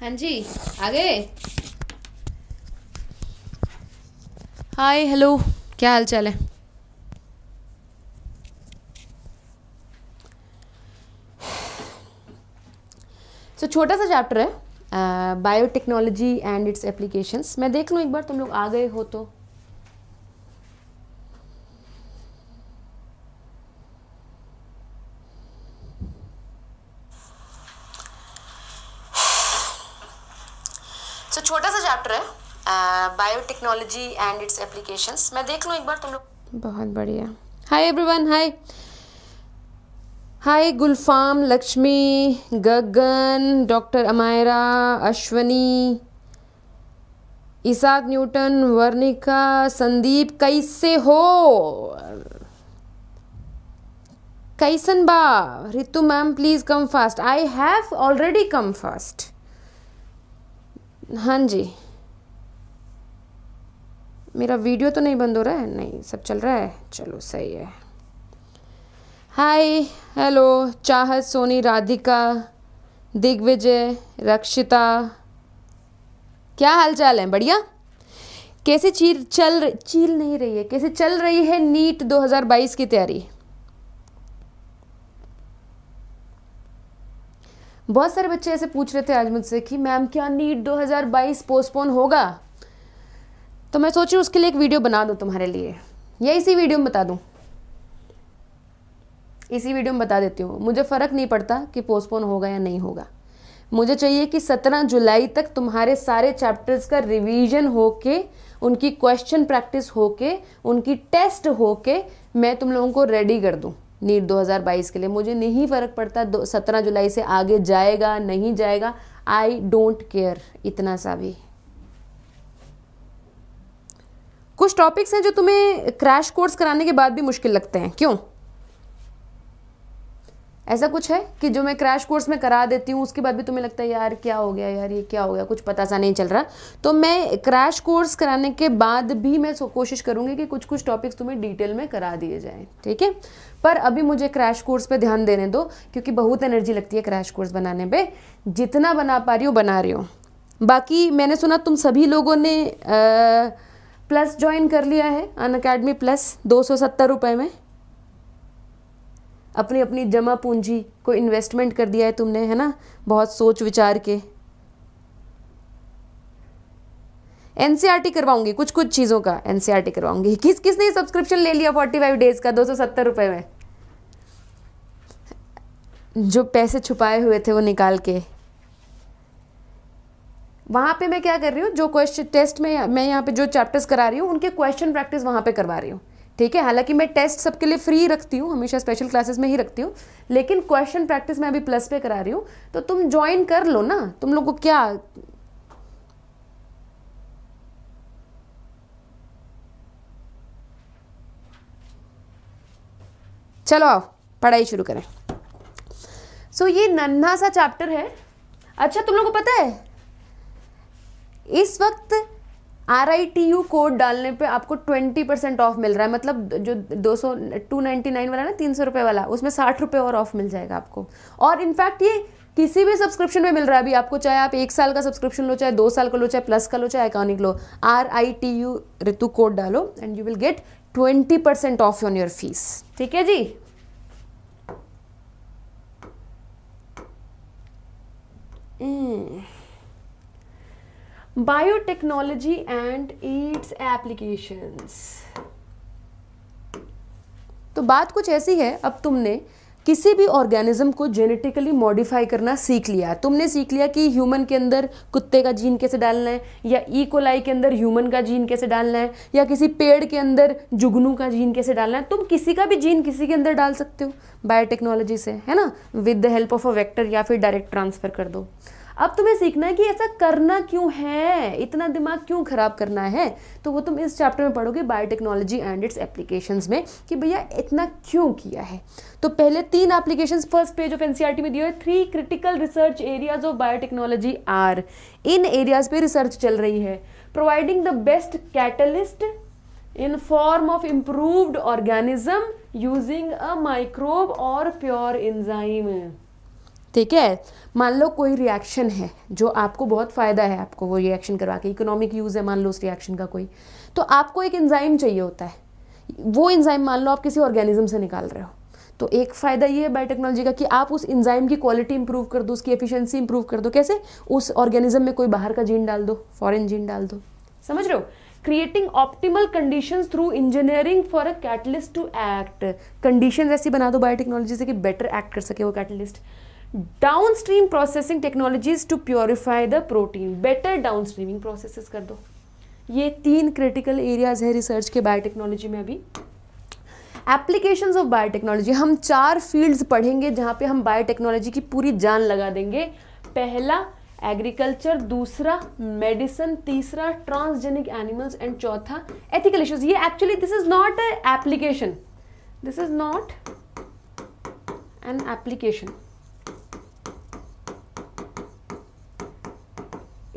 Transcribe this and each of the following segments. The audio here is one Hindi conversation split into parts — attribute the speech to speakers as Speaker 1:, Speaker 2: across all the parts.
Speaker 1: हाँ जी आ गए हाय हेलो क्या हाल चाल है सो so, छोटा सा चैप्टर है बायोटेक्नोलॉजी एंड इट्स एप्लीकेशंस मैं देख लूँ एक बार तुम लोग आ गए हो तो बायोटेक्नोलॉजी एंड इट्स एप्लीकेशन मैं देख लूँ एक बार तुम लोग बहुत बढ़िया hi everyone hi hi Gulfam Lakshmi Gagan doctor Amaira Ashwani Isad Newton Varnika Sandeep कैसे हो कैसन बा Ritu ma'am please come fast I have already come fast हाँ जी मेरा वीडियो तो नहीं बंद हो रहा है नहीं सब चल रहा है चलो सही है हाय हेलो चाहत सोनी राधिका दिग्विजय रक्षिता क्या हाल चाल है बढ़िया कैसे चील चल चील नहीं रही है कैसे चल रही है नीट 2022 की तैयारी बहुत सारे बच्चे ऐसे पूछ रहे थे आज मुझसे कि मैम क्या नीट 2022 पोस्टपोन होगा तो मैं सोच रही हूँ उसके लिए एक वीडियो बना दूँ तुम्हारे लिए या इसी वीडियो में बता दूँ इसी वीडियो में बता देती हूँ मुझे फ़र्क नहीं पड़ता कि पोस्टपोन होगा या नहीं होगा मुझे चाहिए कि 17 जुलाई तक तुम्हारे सारे चैप्टर्स का रिवीजन होके उनकी क्वेश्चन प्रैक्टिस होके उनकी टेस्ट हो के मैं तुम लोगों को रेडी कर दूँ नीट 2022 के लिए मुझे नहीं फ़र्क पड़ता सत्रह जुलाई से आगे जाएगा नहीं जाएगा आई डोंट केयर इतना सा भी कुछ टॉपिक्स हैं जो तुम्हें क्रैश कोर्स कराने के बाद भी मुश्किल लगते हैं क्यों ऐसा कुछ है कि जो मैं क्रैश कोर्स में करा देती हूँ उसके बाद भी तुम्हें लगता है यार क्या हो गया यार ये क्या हो गया कुछ पता सा नहीं चल रहा तो मैं क्रैश कोर्स कराने के बाद भी मैं कोशिश करूँगी कि कुछ कुछ टॉपिक्स तुम्हें डिटेल में करा दिए जाएँ ठीक है पर अभी मुझे क्रैश कोर्स पे ध्यान देने दो क्योंकि बहुत एनर्जी लगती है क्रैश कोर्स बनाने पर जितना बना पा रही हो बना रही हो बाकी मैंने सुना तुम सभी लोगों ने आ, प्लस ज्वाइन कर लिया है अन अकेडमी प्लस दो सौ सत्तर रुपये में अपनी अपनी जमा पूंजी को इन्वेस्टमेंट कर दिया है तुमने है ना बहुत सोच विचार के टी e करवाऊंगी कुछ कुछ चीज़ों का एनसीईआरटी e करवाऊंगी किस किसने सब्सक्रिप्शन ले लिया फोर्टी फाइव डेज़ का दो सौ सत्तर रुपये में जो पैसे छुपाए हुए थे वो निकाल के वहाँ पे मैं क्या कर रही हूँ जो क्वेश्चन टेस्ट में मैं यहाँ पे जो चैप्टर्स करा रही हूँ उनके क्वेश्चन प्रैक्टिस वहाँ पे करवा रही हूँ ठीक है हालांकि मैं टेस्ट सबके लिए फ्री रखती हूँ हमेशा स्पेशल क्लासेस में ही रखती हूँ लेकिन क्वेश्चन प्रैक्टिस मैं अभी प्लस पे करा रही हूँ तो तुम ज्वाइन कर लो ना तुम लोग को क्या चलो आओ पढ़ाई शुरू करें सो so, ये नन्हा सा चैप्टर है अच्छा तुम लोग को पता है इस वक्त R I T U code डालने पे आपको ट्वेंटी परसेंट ऑफ मिल रहा है मतलब जो दो सौ टू नाइन्टी नाइन वाला ना तीन सौ रुपये वाला उसमें साठ रुपये और ऑफ मिल जाएगा आपको और इनफैक्ट ये किसी भी सब्सक्रिप्शन में मिल रहा है अभी आपको चाहे आप एक साल का सब्सक्रिप्शन लो चाहे दो साल का लो चाहे प्लस का लो चाहे अकाउनिक लो R I T U Ritu code डालो and you will get twenty percent off on your fees ठीक है जी mm. Biotechnology and its applications तो बात कुछ ऐसी है अब तुमने किसी भी ऑर्गेनिज्म को जेनेटिकली मॉडिफाई करना सीख लिया तुमने सीख लिया कि ह्यूमन के अंदर कुत्ते का जीन कैसे डालना है या इकोलाई e. के अंदर ह्यूमन का जीन कैसे डालना है या किसी पेड़ के अंदर जुगनू का जीन कैसे डालना है तुम किसी का भी जीन किसी के अंदर डाल सकते हो बायोटेक्नोलॉजी से है ना with the help of a vector या फिर डायरेक्ट ट्रांसफ़र कर दो अब तुम्हें सीखना है कि ऐसा करना क्यों है इतना दिमाग क्यों ख़राब करना है तो वो तुम इस चैप्टर में पढ़ोगे बायोटेक्नोलॉजी एंड इट्स एप्लीकेशंस में कि भैया इतना क्यों किया है तो पहले तीन applications first page of NCERT में दिए हुए three critical research areas of biotechnology are इन एरियाज पे रिसर्च चल रही है providing the best catalyst in form of improved organism using a microbe और प्योर इंजाइम ठीक है मान लो कोई रिएक्शन है जो आपको बहुत फ़ायदा है आपको वो रिएक्शन करवा के इकोनॉमिक यूज़ है मान लो उस रिएक्शन का कोई तो आपको एक एंजाइम चाहिए होता है वो एंजाइम मान लो आप किसी ऑर्गेनिज्म से निकाल रहे हो तो एक फ़ायदा ये है बायोटेक्नोलॉजी का कि आप उस इंजाइम की क्वालिटी इंप्रूव कर दो उसकी एफिशिएंसी इंप्रूव कर दो कैसे उस ऑर्गेनिज्म में कोई बाहर का जीन डाल दो फॉरेन जीन डाल दो समझ रहे हो creating optimal condition through engineering for a catalyst to act condition ऐसी बना दो बायोटेक्नोलॉजी से कि बेटर एक्ट कर सके वो catalyst downstream processing technologies to purify the protein better downstreaming processes कर दो ये तीन क्रिटिकल एरियाज है रिसर्च के बायोटेक्नोलॉजी में अभी एप्लीकेशंस ऑफ बायोटेक्नोलॉजी हम चार फील्ड्स पढ़ेंगे जहां पे हम बायोटेक्नोलॉजी की पूरी जान लगा देंगे पहला एग्रीकल्चर दूसरा मेडिसिन तीसरा ट्रांसजेनिक एनिमल्स एंड चौथा एथिकल इश्यूज ये actually this is not application this is not an application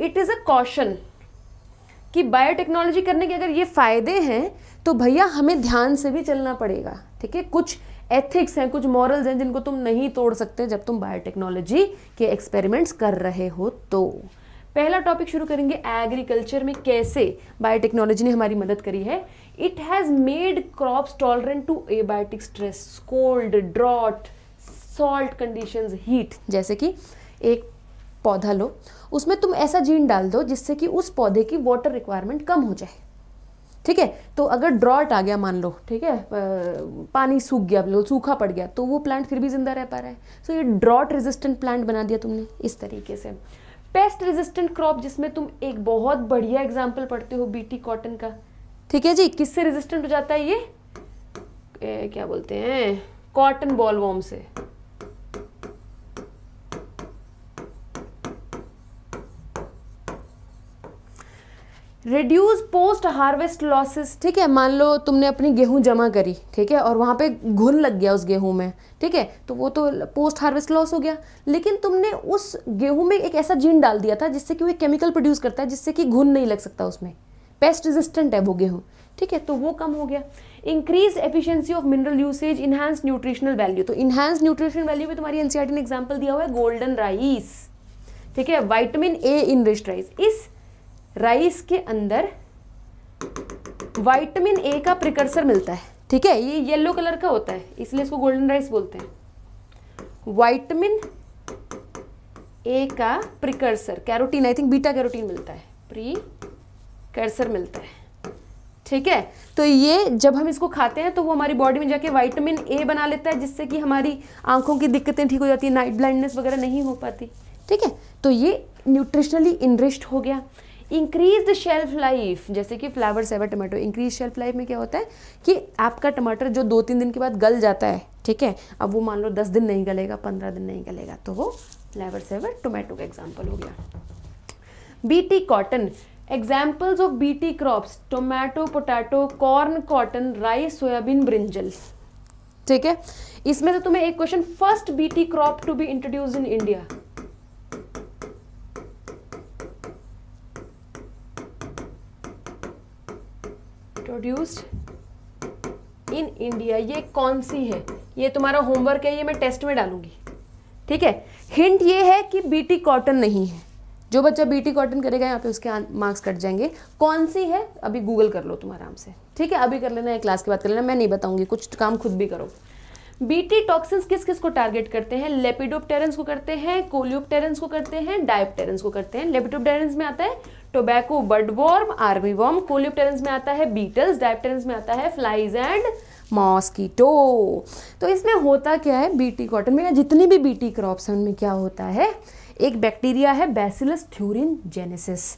Speaker 1: it is a caution कि बायोटेक्नोलॉजी करने के अगर ये फ़ायदे हैं तो भैया हमें ध्यान से भी चलना पड़ेगा ठीक है कुछ एथिक्स हैं कुछ मॉरल्स हैं जिनको तुम नहीं तोड़ सकते जब तुम बायोटेक्नोलॉजी के एक्सपेरिमेंट्स कर रहे हो तो पहला टॉपिक शुरू करेंगे एग्रीकल्चर में कैसे बायोटेक्नोलॉजी ने हमारी मदद करी है it has made crops tolerant to abiotic stress cold drought salt conditions heat जैसे कि एक पौधा लो उसमें तुम ऐसा जीन डाल दो जिससे कि उस पौधे की वाटर रिक्वायरमेंट कम हो जाए ठीक है तो अगर ड्रॉट आ गया मान लो ठीक है पानी सूख गया बिल्कुल सूखा पड़ गया तो वो प्लांट फिर भी जिंदा रह पा रहा है सो ये ड्रॉट रेजिस्टेंट प्लांट बना दिया तुमने इस तरीके से पेस्ट रेजिस्टेंट क्रॉप जिसमें तुम एक बहुत बढ़िया एग्जाम्पल पढ़ते हो बीटी कॉटन का ठीक है जी किससे रेजिस्टेंट हो जाता है ये ए, क्या बोलते हैं कॉटन बॉल वॉम से रिड्यूस पोस्ट हार्वेस्ट लॉसेस ठीक है मान लो तुमने अपनी गेहूं जमा करी ठीक है और वहाँ पे घुन लग गया उस गेहूं में ठीक है तो वो तो पोस्ट हार्वेस्ट लॉस हो गया लेकिन तुमने उस गेहूं में एक ऐसा जीन डाल दिया था जिससे कि वो केमिकल प्रोड्यूस करता है जिससे कि घुन नहीं लग सकता उसमें पेस्ट रेजिस्टेंट है वो गेहूँ ठीक है तो वो कम हो गया increase efficiency of mineral usage enhance nutritional value तो इन्हांस न्यूट्रिशन वैल्यू में तुम्हारी एनसीआर e ने एग्जाम्पल दिया हुआ है गोल्डन राइस ठीक है वाइटमिन ए इन राइस इस राइस के अंदर वाइटमिन ए का प्रिकर्सर मिलता है ठीक है ये येलो कलर का होता है इसलिए इसको गोल्डन राइस बोलते हैं वाइटमिन ए का precursor carotene I think beta carotene मिलता है प्री कर्सर मिलता है ठीक है तो ये जब हम इसको खाते हैं तो वो हमारी बॉडी में जाके वाइटमिन ए बना लेता है जिससे कि हमारी आंखों की दिक्कतें ठीक हो जाती है नाइट ब्लाइंडनेस वगैरह नहीं हो पाती ठीक है तो ये न्यूट्रिशनली इनरिस्ट हो गया इंक्रीज द शेल्फ लाइफ जैसे कि flavour saver tomato increase shelf life में क्या होता है कि आपका टमाटर जो दो तीन दिन के बाद गल जाता है ठीक है अब वो मान लो दस दिन नहीं गलेगा पंद्रह दिन नहीं गलेगा तो वो फ्लावर सेवर टोमेटो का एग्जाम्पल हो गया BT cotton examples of BT crops tomato potato corn cotton rice soybean brinjal ठीक है इसमें से तुम्हें एक question first BT crop to be introduce in India introduced in India ये कौन सी है ये तुम्हारा होमवर्क है ये मैं टेस्ट में डालूंगी ठीक है हिंट ये है कि बीटी कॉटन नहीं है जो बच्चा बीटी कॉटन करेगा यहाँ पे उसके मार्क्स कट जाएंगे कौन सी है अभी गूगल कर लो तुम आराम से ठीक है अभी कर लेना है क्लास की बात कर लेना मैं नहीं बताऊंगी कुछ काम खुद भी करो बीटी टॉक्सिन्स किस किस को टारगेट करते हैं लेपिडोपटेरेंस को करते हैं कोलियोपटेरेंस को करते हैं डायोप्टेरेंस को करते हैं लेपिडोपटेरेंस में आता है टोबैको बर्डवॉर्म आर्मीवॉर्म कोलियोपटेरेंस में आता है बीटल्स डायपटेरेंस में आता है फ्लाइज एंड मॉस्कीटो तो इसमें होता क्या है बीटी कॉटन में जितनी भी बीटी क्रॉप्स हैं उनमें क्या होता है एक बैक्टीरिया है बैसिलस थ्यूरिन जेनेसिस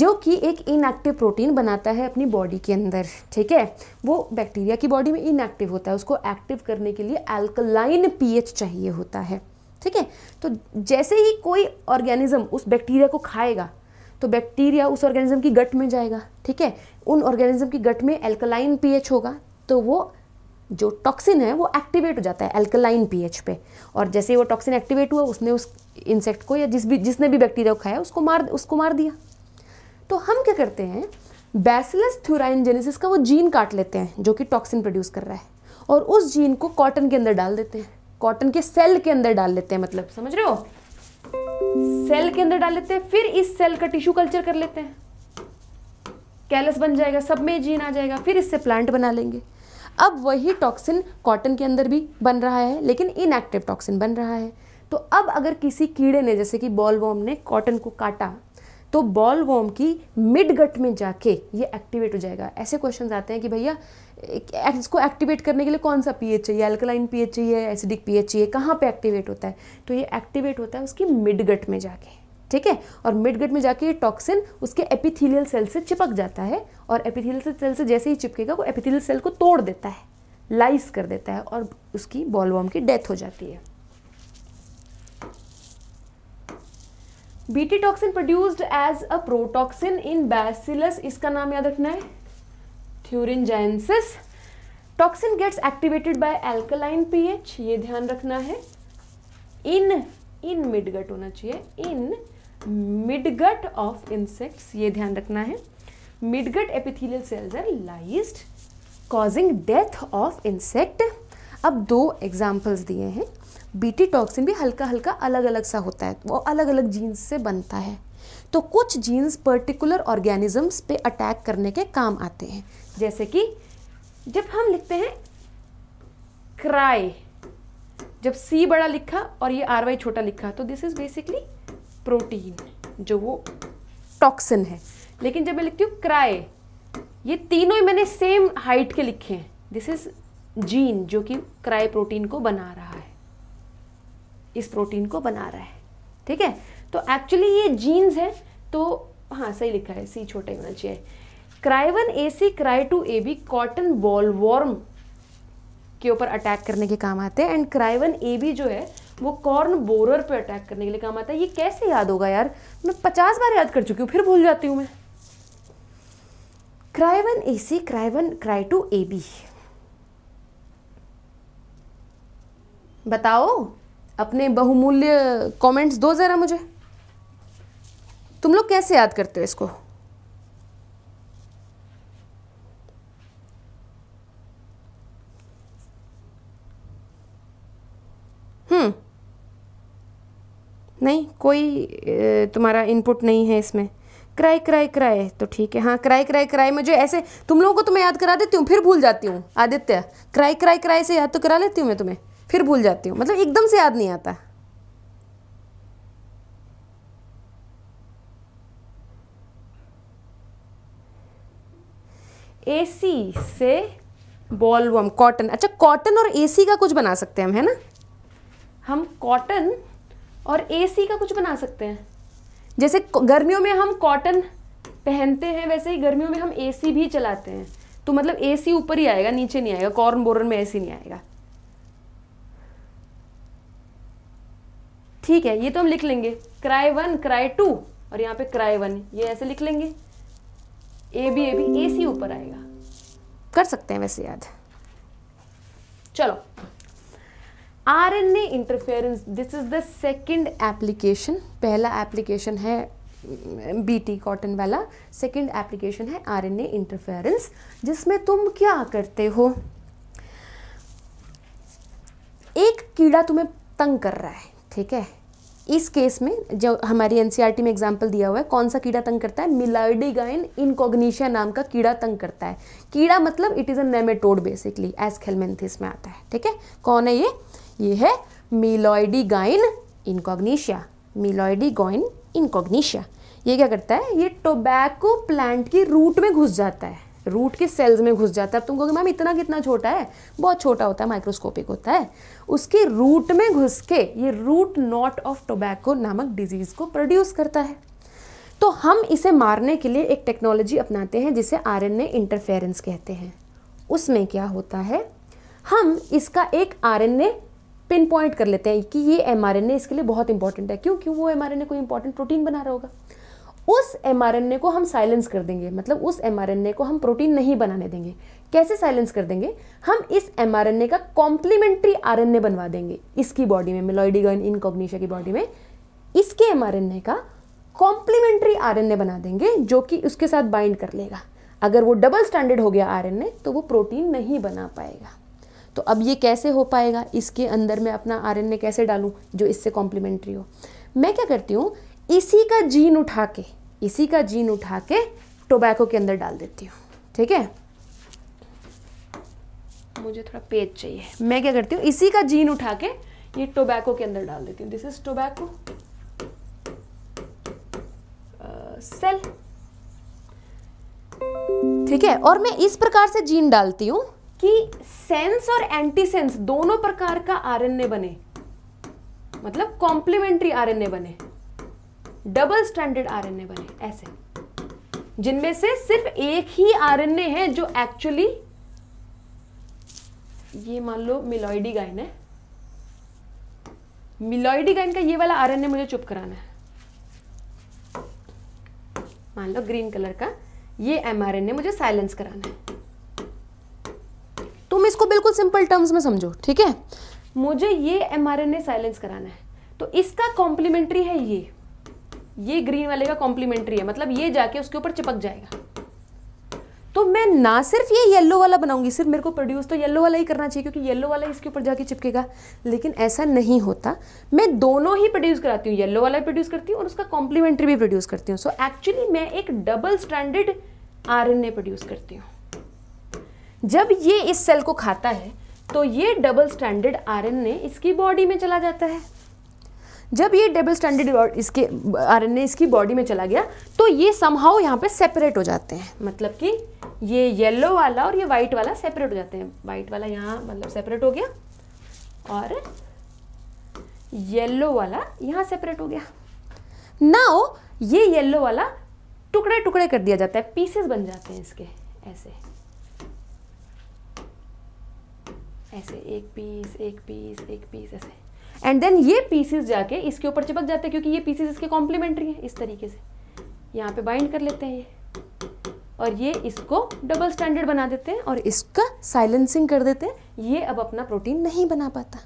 Speaker 1: जो कि एक इनएक्टिव प्रोटीन बनाता है अपनी बॉडी के अंदर ठीक है वो बैक्टीरिया की बॉडी में इनएक्टिव होता है उसको एक्टिव करने के लिए एल्कलाइन पीएच चाहिए होता है ठीक है तो जैसे ही कोई ऑर्गेनिज्म उस बैक्टीरिया को खाएगा तो बैक्टीरिया उस ऑर्गेनिज्म की गट में जाएगा ठीक है उन ऑर्गेनिज्म की गट में एल्कलाइन पीएच होगा तो वो जो टॉक्सिन है वो एक्टिवेट हो जाता है एल्कलाइन पीएच पे और जैसे वो टॉक्सिन एक्टिवेट हुआ उसने उस इंसेक्ट को या जिस भी जिसने भी बैक्टीरिया को खाया उसको मार उसको मार दिया तो हम क्या करते हैं बैसिलस थ्यूराइन जेनेसिस का वो जीन काट लेते हैं जो कि टॉक्सिन प्रोड्यूस कर रहा है और उस जीन को कॉटन के अंदर डाल देते हैं कॉटन के सेल के अंदर डाल लेते हैं मतलब समझ रहे हो सेल के अंदर डाल लेते हैं फिर इस सेल का टिश्यू कल्चर कर लेते हैं कैलस बन जाएगा सब में जीन आ जाएगा फिर इससे प्लांट बना लेंगे अब वही टॉक्सिन कॉटन के अंदर भी बन रहा है लेकिन इनएक्टिव टॉक्सिन बन रहा है तो अब अगर किसी कीड़े ने जैसे कि बॉल वॉम ने कॉटन को काटा तो बॉल वॉम की मिड गट में जाके ये एक्टिवेट हो जाएगा ऐसे क्वेश्चन आते हैं कि भैया इसको एक्टिवेट करने के लिए कौन सा पीएच चाहिए एल्कलाइन पीएच चाहिए एसिडिक पीएच चाहिए कहाँ पे एक्टिवेट होता है तो ये एक्टिवेट होता है उसकी मिड गट में जाके ठीक है और मिड गट में जाके ये टॉक्सिन उसके एपिथीलियल सेल से चिपक जाता है और एपिथीलियल सेल से जैसे ही चिपकेगा वो एपिथीलियल सेल को तोड़ देता है लाइस कर देता है और उसकी बॉलवॉम की डेथ हो जाती है BT toxin produced as a protoxin in Bacillus इसका नाम याद रखना है thuringiensis toxin gets activated by alkaline pH ये ध्यान रखना है इन इन मिडगट होना चाहिए इन मिडगट ऑफ इंसेक्ट्स ये ध्यान रखना है midgut epithelial cells are lysed causing death of insect अब दो एग्जांपल्स दिए हैं बीटी टॉक्सिन भी हल्का हल्का अलग अलग सा होता है वो अलग अलग जीन्स से बनता है तो कुछ जीन्स पर्टिकुलर ऑर्गेनिजम्स पे अटैक करने के काम आते हैं जैसे कि जब हम लिखते हैं क्राई जब सी बड़ा लिखा और ये आर वाई छोटा लिखा तो दिस इज़ बेसिकली प्रोटीन जो वो टॉक्सिन है लेकिन जब मैं लिखती हूँ क्राई ये तीनों ही मैंने सेम हाइट के लिखे हैं दिस इज़ जीन जो कि क्राई प्रोटीन को बना रहा है इस प्रोटीन को बना रहा है ठीक है तो एक्चुअली ये जीन्स है तो हाँ सही लिखा है सी छोटा होना चाहिए cry one A C cry two A B cotton bollworm के ऊपर अटैक करने के काम आते हैं एंड क्राइवन ए बी जो है वो कॉर्न बोरर पे अटैक करने के लिए काम आता है ये कैसे याद होगा यार मैं पचास बार याद कर चुकी हूँ फिर भूल जाती हूँ मैं cry one A C cry one cry two A B बताओ अपने बहुमूल्य कमेंट्स दो ज़रा मुझे तुम लोग कैसे याद करते हो इसको हम्म नहीं कोई तुम्हारा इनपुट नहीं है इसमें क्राई क्राई क्राई तो ठीक है हाँ क्राई क्राई क्राई मुझे ऐसे तुम लोगों को तो मैं याद करा देती हूँ फिर भूल जाती हूँ आदित्य क्राई क्राई क्राई से याद तो करा लेती हूँ मैं तुम्हें फिर भूल जाती हूँ मतलब एकदम से याद नहीं आता एसी से बॉलवम कॉटन अच्छा कॉटन और एसी का कुछ बना सकते हैं हम है ना हम कॉटन और एसी का कुछ बना सकते हैं जैसे गर्मियों में हम कॉटन पहनते हैं वैसे ही गर्मियों में हम एसी भी चलाते हैं तो मतलब एसी ऊपर ही आएगा नीचे नहीं आएगा कॉर्न बोरन में एसी नहीं आएगा ठीक है ये तो हम लिख लेंगे क्राई वन क्राई टू और यहाँ पे क्राई वन ये ऐसे लिख लेंगे ए बी ए बी ए सी ऊपर आएगा कर सकते हैं वैसे याद चलो R N A interference this is the second application पहला एप्लीकेशन है बी टी कॉटन वाला सेकेंड एप्लीकेशन है आर एन ए इंटरफेरेंस जिसमें तुम क्या करते हो एक कीड़ा तुम्हें तंग कर रहा है ठीक है इस केस में जो हमारी एनसीईआरटी e में एग्जाम्पल दिया हुआ है कौन सा कीड़ा तंग करता है मिलाइडिगाइन इनकोग्निशिया नाम का कीड़ा तंग करता है कीड़ा मतलब it is a nematode basically helminths में आता है ठीक है कौन है ये ये है मिलोइडिगाइन इनकोग्निशिया मिलोइडिगोइन इनकोग्निशिया ये क्या करता है ये टोबैको प्लांट की रूट में घुस जाता है रूट के सेल्स में घुस जाता है अब तुम कहोगे मैम इतना कितना छोटा है बहुत छोटा होता है माइक्रोस्कोपिक होता है उसके रूट में घुस के ये रूट नॉट ऑफ टोबैको नामक डिजीज़ को प्रोड्यूस करता है तो हम इसे मारने के लिए एक टेक्नोलॉजी अपनाते हैं जिसे आर इंटरफेरेंस कहते हैं उसमें क्या होता है हम इसका एक आर पिन पॉइंट कर लेते हैं कि ये एम इसके लिए बहुत इंपॉर्टेंट है क्यों क्यों वो एम कोई इंपॉर्टेंट प्रोटीन बना रहा होगा उस एम को हम साइलेंस कर देंगे मतलब उस एम को हम प्रोटीन नहीं बनाने देंगे कैसे साइलेंस कर देंगे हम इस एम का कॉम्प्लीमेंट्री आर बनवा देंगे इसकी बॉडी में मिलोइडिगन इनकॉग्निशा की बॉडी में इसके एम का कॉम्प्लीमेंट्री आर बना देंगे जो कि उसके साथ बाइंड कर लेगा अगर वो डबल स्टैंडर्ड हो गया आर तो वो प्रोटीन नहीं बना पाएगा तो अब ये कैसे हो पाएगा इसके अंदर मैं अपना आर कैसे डालूँ जो इससे कॉम्प्लीमेंट्री हो मैं क्या करती हूँ इसी का जीन उठा के इसी का जीन उठा के टोबैको के अंदर डाल देती हूँ ठीक है मुझे थोड़ा पेज चाहिए मैं क्या करती हूँ इसी का जीन उठा के ये टोबैको के अंदर डाल देती हूँ दिस इज टोबैको सेल ठीक है और मैं इस प्रकार से जीन डालती हूँ कि सेंस और एंटी सेंस दोनों प्रकार का आरएनए बने मतलब कॉम्प्लीमेंट्री आरएनए बने डबल स्टैंडर्ड आरएनए बने ऐसे जिनमें से सिर्फ एक ही ए है जो एक्चुअली ये मान लो मिलोइडी गाइन है मिलोइडी गाइन का ये वाला आरएनए मुझे चुप कराना है मान लो ग्रीन कलर का ये एमआरएनए मुझे साइलेंस कराना है तुम इसको बिल्कुल सिंपल टर्म्स में समझो ठीक है मुझे ये ए साइलेंस कराना है तो इसका कॉम्प्लीमेंट्री है ये ये ग्रीन वाले का कॉम्प्लीमेंट्री है मतलब ये जाके उसके ऊपर चिपक जाएगा तो मैं ना सिर्फ ये येलो वाला बनाऊंगी सिर्फ मेरे को प्रोड्यूस तो येलो वाला ही करना चाहिए क्योंकि येलो वाला इसके ऊपर जाके चिपकेगा लेकिन ऐसा नहीं होता मैं दोनों ही प्रोड्यूस कराती हूँ येलो वाला भी प्रोड्यूस करती हूँ और उसका कॉम्प्लीमेंट्री भी प्रोड्यूस करती हूँ सो एक्चुअली मैं एक डबल स्टैंडर्ड आर प्रोड्यूस करती हूँ जब ये इस सेल को खाता है तो ये डबल स्टैंडर्ड आर इसकी बॉडी में चला जाता है जब ये डबल स्टैंडर्ड इसके आरएनए इसकी बॉडी में चला गया तो ये समहाओ यहाँ पे सेपरेट हो जाते हैं मतलब कि ये येलो वाला और ये वाइट वाला सेपरेट हो जाते हैं वाइट वाला यहाँ मतलब सेपरेट हो गया और येलो वाला यहाँ सेपरेट हो गया नाउ ये येलो वाला टुकड़े टुकड़े कर दिया जाता है पीसेस बन जाते हैं इसके ऐसे ऐसे एक पीस एक पीस एक पीस ऐसे एंड देन ये पीसेस जाके इसके ऊपर चिपक जाते हैं क्योंकि ये पीसेस इसके कॉम्प्लीमेंट्री हैं इस तरीके से यहाँ पे बाइंड कर लेते हैं ये और ये इसको डबल स्टैंडर्ड बना देते हैं और इसका साइलेंसिंग कर देते हैं ये अब अपना प्रोटीन नहीं बना पाता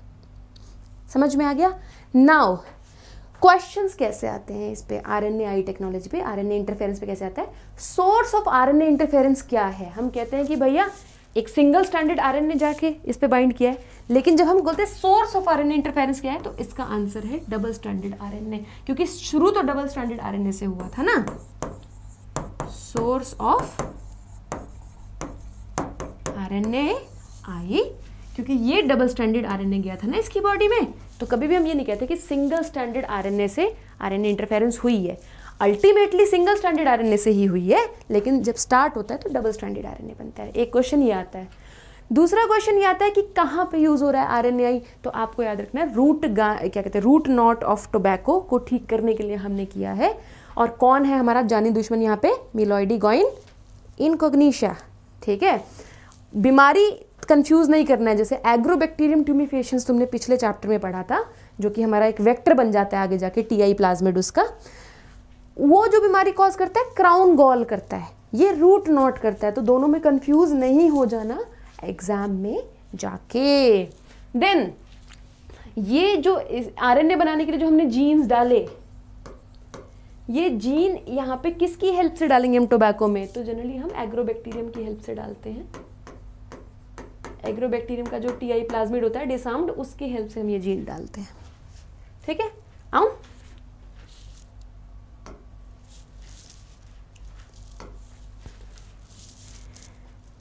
Speaker 1: समझ में आ गया नाउ क्वेश्चन कैसे आते हैं इस पर आर एन आई टेक्नोलॉजी पे आर एन ए इंटरफेरेंस पे कैसे आता है source of R N A interference क्या है हम कहते हैं कि भैया एक single standard R N A जाके इस पर बाइंड किया है लेकिन जब हम बोलते हैं सोर्स ऑफ आर इंटरफेरेंस क्या है तो इसका आंसर है डबल स्टैंडर्ड आरएनए क्योंकि शुरू तो डबल स्टैंडर्ड आरएनए से हुआ था ना सोर्स ऑफ आरएनए आई क्योंकि ये डबल स्टैंडर्ड आरएनए गया था ना इसकी बॉडी में तो कभी भी हम ये नहीं कहते कि सिंगल स्टैंडर्ड आर से आर इंटरफेरेंस हुई है अल्टीमेटली सिंगल स्टैंडर्ड आरएनए से ही हुई है लेकिन जब स्टार्ट होता है तो डबल स्टैंडर्ड आरएनए बनता है एक क्वेश्चन ये आता है दूसरा क्वेश्चन ये आता है कि कहाँ पे यूज़ हो रहा है आरएनएआई तो आपको याद रखना है रूट क्या कहते हैं रूट नॉट ऑफ टोबैको को ठीक करने के लिए हमने किया है और कौन है हमारा जानी दुश्मन यहाँ पे मिलोइडी गॉइन इनकोग्निशा ठीक है बीमारी कंफ्यूज नहीं करना है जैसे एग्रोबैक्टीरियम ट्यूमिफेशन तुमने पिछले चैप्टर में पढ़ा था जो कि हमारा एक वेक्टर बन जाता है आगे जाके टी आई प्लाज्मेड का वो जो बीमारी कॉज करता है क्राउन गॉल करता है ये रूट नॉट करता है तो दोनों में कंफ्यूज नहीं हो जाना एग्ज़ाम में जाके देन ये जो आरएनए बनाने के लिए जो हमने जीन्स डाले ये जीन यहाँ पे किसकी हेल्प से डालेंगे हम टोबैको में तो जनरली हम एग्रोबैक्टीरियम की हेल्प से डालते हैं एग्रोबैक्टीरियम का जो टी आई प्लाज्मिड होता है डिसाउंड उसकी हेल्प से हम ये जीन डालते हैं ठीक है आऊँ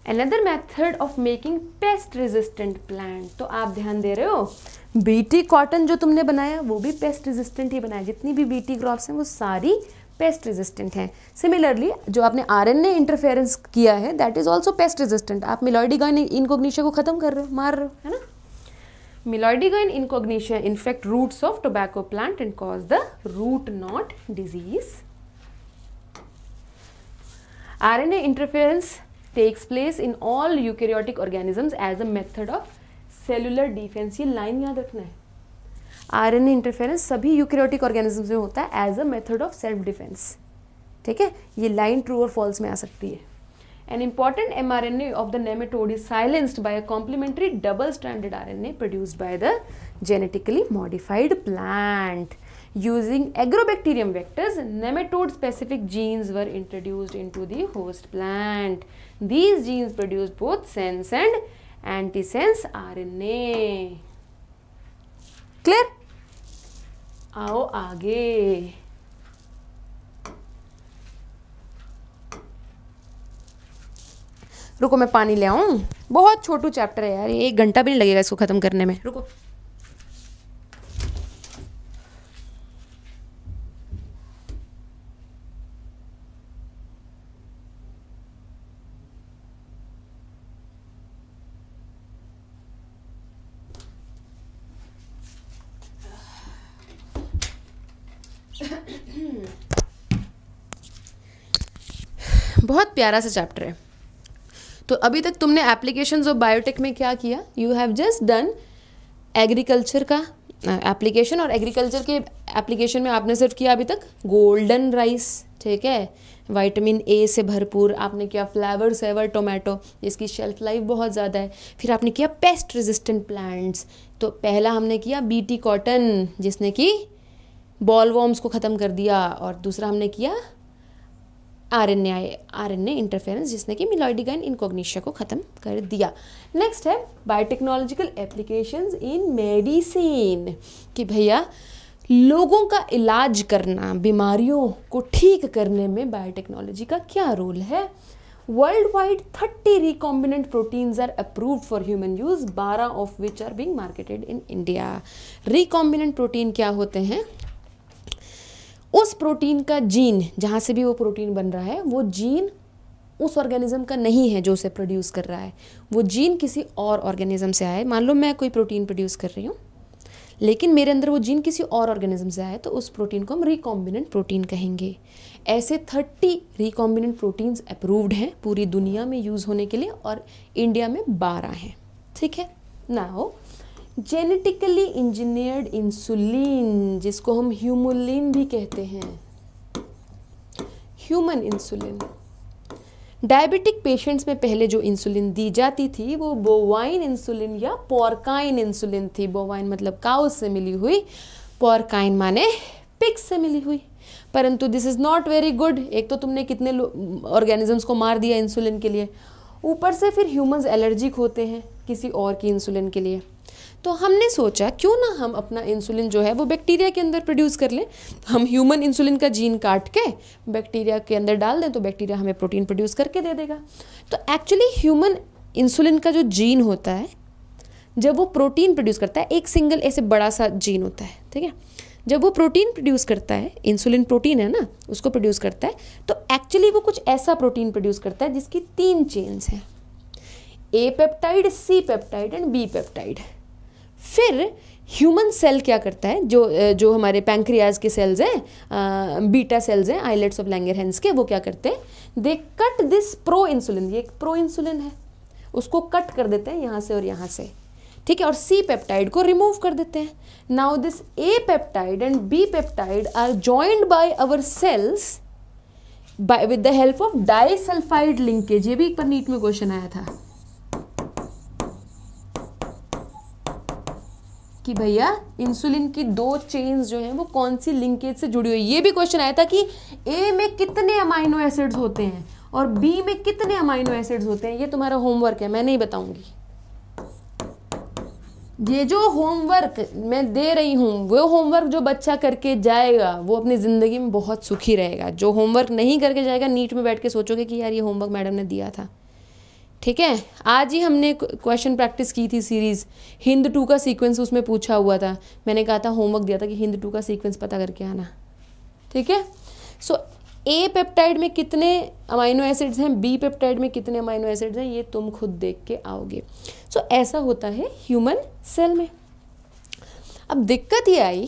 Speaker 1: another method of making pest resistant plant तो आप ध्यान दे रहे हो बीटी कॉटन जो तुमने बनाया वो भी पेस्ट रेजिस्टेंट ही बनाया जितनी भी बीटी क्रॉप्स हैं वो सारी पेस्ट रेजिस्टेंट हैं सिमिलरली जो आपने आर एन ए इंटरफेरेंस किया है that is also pest resistant आप मिलॉइडिगाइन इनकोग्निशिया को खत्म कर रहे हो मार रहे हो है ना Meloidogyne incognita infect roots of tobacco plant and cause the root knot disease R N A interference takes place in all eukaryotic organisms as a method of cellular defense. ये line याद रखना है आर एन इंटरफेरेंस सभी यूक्रियोटिक ऑर्गेनिज्म में होता है as a method of self defence ठीक है ये लाइन ट्रू और फॉल्स में आ सकती है an important M R N A the nematode is silenced by a complementary double standard R N A produced by the genetically modified plant using Agrobacterium vectors nematode specific genes were introduced into the host plant These genes produce both sense and antisense RNA. Clear? आओ आगे रुको मैं पानी ले आऊँ बहुत छोटू चैप्टर है यार एक घंटा भी नहीं लगेगा इसको ख़त्म करने में रुको बहुत प्यारा सा चैप्टर है तो अभी तक तुमने एप्लीकेशंस ऑफ बायोटेक में क्या किया you have just done agriculture का एप्लीकेशन और एग्रीकल्चर के एप्लीकेशन में आपने सिर्फ किया अभी तक गोल्डन राइस ठीक है वाइटामिन ए से भरपूर आपने किया फ्लावर सेवर टोमेटो इसकी शेल्फ लाइफ बहुत ज़्यादा है फिर आपने किया पेस्ट रेजिस्टेंट प्लांट्स तो पहला हमने किया बीटी कॉटन जिसने की बॉल वॉर्म्स को ख़त्म कर दिया और दूसरा हमने किया R N A R N A interference जिसने कि मिलॉइडिगाइन इनकोग्निशिया को ख़त्म कर दिया नेक्स्ट है बायोटेक्नोलॉजिकल एप्लीकेशन इन मेडिसिन कि भैया लोगों का इलाज करना बीमारियों को ठीक करने में बायोटेक्नोलॉजी का क्या रोल है worldwide thirty recombinant proteins are approved for human use बारह of which are being marketed in India recombinant protein क्या होते हैं उस प्रोटीन का जीन जहाँ से भी वो प्रोटीन बन रहा है वो जीन उस ऑर्गेनिज्म का नहीं है जो उसे प्रोड्यूस कर रहा है वो जीन किसी और ऑर्गेनिज्म से आए मान लो मैं कोई प्रोटीन प्रोड्यूस कर रही हूँ लेकिन मेरे अंदर वो जीन किसी और ऑर्गेनिज्म से आए तो उस प्रोटीन को हम रिकॉम्बिनेंट प्रोटीन कहेंगे ऐसे थर्टी रिकॉम्बिनेंट प्रोटीन्स अप्रूव्ड हैं पूरी दुनिया में यूज़ होने के लिए और इंडिया में बारह हैं ठीक है ना हो जेनेटिकली इंजीनियर्ड इंसुलिन जिसको हम ह्यूमुलिन भी कहते हैं ह्यूमन इंसुलिन डायबिटिक पेशेंट्स में पहले जो इंसुलिन दी जाती थी वो बोवाइन इंसुलिन या पोरकाइन इंसुलिन थी बोवाइन मतलब काउ से मिली हुई पोरकाइन माने पिक से मिली हुई परंतु this is not very good एक तो तुमने कितने ऑर्गेनिजम्स को मार दिया इंसुलिन के लिए ऊपर से फिर ह्यूमंस एलर्जिक होते हैं किसी और की इंसुलिन के लिए तो हमने सोचा क्यों ना हम अपना इंसुलिन जो है वो बैक्टीरिया के अंदर प्रोड्यूस कर लें हम ह्यूमन इंसुलिन का जीन काट के बैक्टीरिया के अंदर डाल दें तो बैक्टीरिया हमें प्रोटीन प्रोड्यूस करके दे देगा तो एक्चुअली ह्यूमन इंसुलिन का जो जीन होता है जब वो प्रोटीन प्रोड्यूस करता है एक सिंगल ऐसे बड़ा सा जीन होता है ठीक है जब वो प्रोटीन प्रोड्यूस करता है इंसुलिन प्रोटीन है ना उसको प्रोड्यूस करता है तो एक्चुअली वो कुछ ऐसा प्रोटीन प्रोड्यूस करता है जिसकी तीन चेन्स हैं A peptide C peptide and B peptide फिर ह्यूमन सेल क्या करता है जो जो हमारे पैंक्रियाज के सेल्स हैं बीटा सेल्स हैं आइलेट्स ऑफ लैंगर हैंस के वो क्या करते हैं they cut this proinsulin ये एक प्रो इंसुलिन है उसको कट कर देते हैं यहाँ से और यहाँ से ठीक है और सी पेप्टाइड को रिमूव कर देते हैं now this A peptide and B peptide are joined by our cells with the help of sulphide linkage ये भी एक पर नीट में क्वेश्चन आया था कि भैया इंसुलिन की दो चेन्स जो हैं वो कौन सी लिंकेज से जुड़ी हुई ये भी क्वेश्चन आया था कि ए में कितने अमाइनो एसिड्स होते हैं और बी में कितने अमाइनो एसिड्स होते हैं ये तुम्हारा होमवर्क है मैं नहीं बताऊंगी ये जो होमवर्क मैं दे रही हूँ वो होमवर्क जो बच्चा करके जाएगा वो अपनी ज़िंदगी में बहुत सुखी रहेगा जो होमवर्क नहीं करके जाएगा नीट में बैठ के सोचोगे कि यार ये होमवर्क मैडम ने दिया था ठीक है आज ही हमने क्वेश्चन प्रैक्टिस की थी सीरीज़ हिंद टू का सीक्वेंस उसमें पूछा हुआ था मैंने कहा था होमवर्क दिया था कि हिंद टू का सीक्वेंस पता करके आना ठीक है सो ए पेप्टाइड में कितने अमाइनो एसिड्स हैं बी पेप्टाइड में कितने अमाइनो एसिड्स हैं ये तुम खुद देख के आओगे सो so, ऐसा होता है ह्यूमन सेल में अब दिक्कत ये आई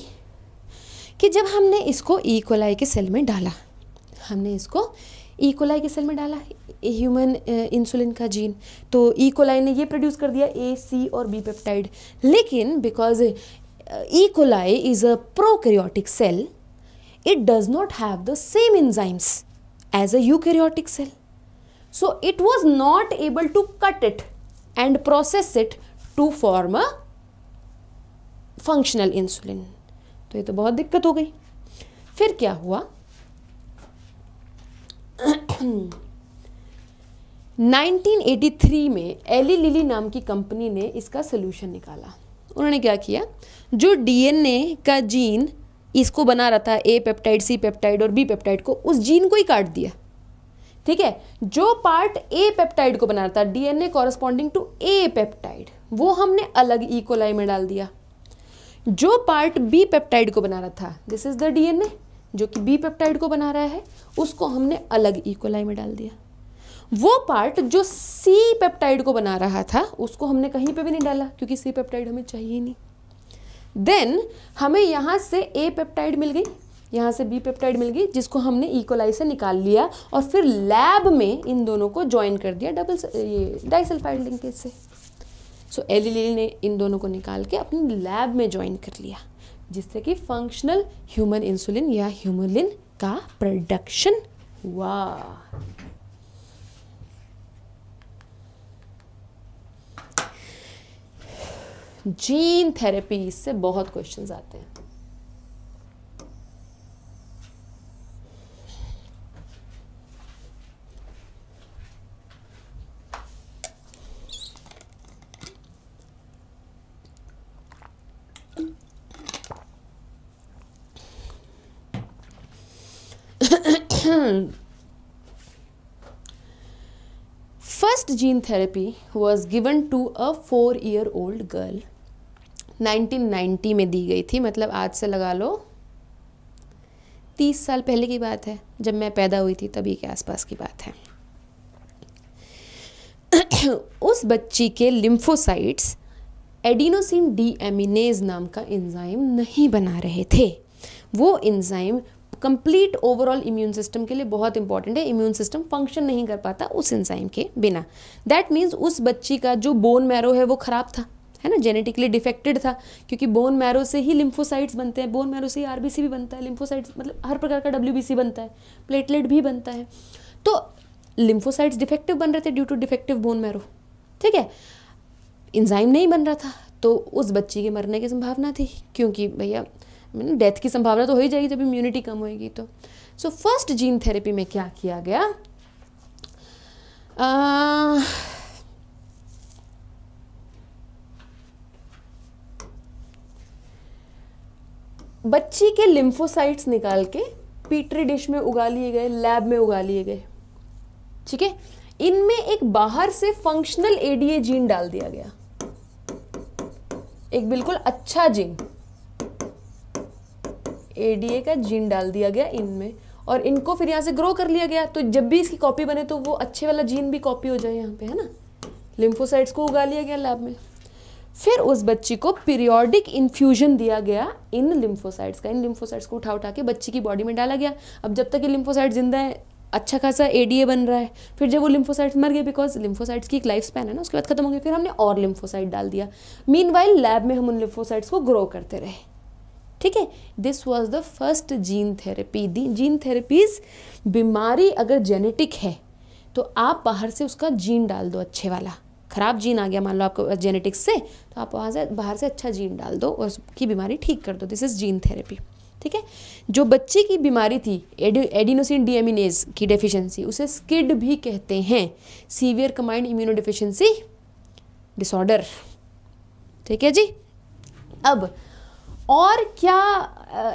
Speaker 1: कि जब हमने इसको ईकोलाई e के सेल में डाला हमने इसको ईकोलाई e के सेल में डाला ह्यूमन इंसुलिन का जीन तो ई e. कोलाई ने ये प्रोड्यूस कर दिया ए सी और बी पेप्टाइड लेकिन because E coli is a prokaryotic cell it does not have the same enzymes as a you eukaryotic cell so it was not able to cut it and process it to form a functional insulin तो ये तो बहुत दिक्कत हो गई फिर क्या हुआ 1983 में एली लिली नाम की कंपनी ने इसका सोल्यूशन निकाला उन्होंने क्या किया जो डीएनए का जीन इसको बना रहा था ए पेप्टाइड सी पेप्टाइड और बी पेप्टाइड को उस जीन को ही काट दिया ठीक है जो पार्ट ए पेप्टाइड को बना रहा था DNA corresponding to A peptide वो हमने अलग इकोलाई e में डाल दिया जो पार्ट बी पेप्टाइड को बना रहा था दिस इज द डीएनए जो कि बी पेप्टाइड को बना रहा है उसको हमने अलग इकोलाई e में डाल दिया वो पार्ट जो सी पेप्टाइड को बना रहा था उसको हमने कहीं पे भी नहीं डाला क्योंकि सी पेप्टाइड हमें चाहिए नहीं देन हमें यहाँ से ए पेप्टाइड मिल गई यहाँ से बी पेप्टाइड मिल गई जिसको हमने इकोलाई से निकाल लिया और फिर लैब में इन दोनों को ज्वाइन कर दिया डबल ये डाइसल्फाइड लिंकेज से सो so, एलिलील e e ने इन दोनों को निकाल के अपनी लैब में ज्वाइन कर लिया जिससे कि फंक्शनल ह्यूमन इंसुलिन या ह्यूमलिन का प्रोडक्शन हुआ जीन थेरेपी से बहुत क्वेश्चन आते हैं First gene therapy was given to a four year old girl 1990 में दी गई थी मतलब आज से लगा लो तीस साल पहले की बात है जब मैं पैदा हुई थी तभी के आसपास की बात है उस बच्ची के लिम्फोसाइट्स एडिनोसिन डी एमिनेज नाम का इंजाइम नहीं बना रहे थे वो enzyme complete overall immune system के लिए बहुत इंपॉर्टेंट है इम्यून सिस्टम फंक्शन नहीं कर पाता उस इंजाइम के बिना दैट मीन्स उस बच्ची का जो बोन मैरो है वो ख़राब था है ना जेनेटिकली डिफेक्टेड था क्योंकि बोन मैरो से ही लिम्फोसाइट्स बनते हैं बोन मैरो से ही आरबीसी भी बनता है लिम्फोसाइट्स मतलब हर प्रकार का डब्ल्यू बनता है प्लेटलेट भी बनता है तो लिम्फोसाइट्स डिफेक्टिव बन रहे थे due to defective bone marrow ठीक है इंजाइम नहीं बन रहा था तो उस बच्ची के मरने की संभावना थी क्योंकि भैया डेथ की संभावना तो हो ही जाएगी जब इम्यूनिटी कम होगी तो सो फर्स्ट जीन थेरेपी में क्या किया गया आ, बच्ची के लिम्फोसाइट्स निकाल के पीटरी डिश में उगा लिए गए लैब में उगा लिए गए ठीक है इनमें एक बाहर से फंक्शनल एडीए जीन डाल दिया गया एक बिल्कुल अच्छा जीन ए डी ए का जीन डाल दिया गया इनमें और इनको फिर यहाँ से ग्रो कर लिया गया तो जब भी इसकी कॉपी बने तो वो अच्छे वाला जीन भी कॉपी हो जाए यहाँ पे है ना लिम्फोसाइड्स को उगा लिया गया लैब में फिर उस बच्ची को पीरियोडिक इन्फ्यूजन दिया गया इन लिम्फोसाइड्स का इन लिम्फोसाइड्स को उठा उठा के बच्ची की बॉडी में डाला गया अब जब तक ये लिम्फोसाइड जिंदा है अच्छा खासा ए बन रहा है फिर जब वो लिम्फोसाइड्स मर गए बिकॉज लिम्फोसाइड्स की एक लाइफ स्पैन है ना उसके बाद खत्म हो गया फिर हमने और लिम्फोसाइड डाल दिया मीन लैब में हम उन लिम्फोसाइड्स को ग्रो करते रहे ठीक है this was the first gene therapy gene therapies बीमारी अगर जेनेटिक है तो आप बाहर से उसका जीन डाल दो अच्छे वाला खराब जीन आ गया मान लो आपको जेनेटिक्स से तो आप वहाँ से बाहर से अच्छा जीन डाल दो और उसकी बीमारी ठीक कर दो दिस इज़ जीन थेरेपी ठीक है जो बच्चे की बीमारी थी एडिनोसिन डीएमिनेज की डेफिशिएंसी उसे स्किड भी कहते हैं severe combined immunodeficiency disorder ठीक है जी अब और क्या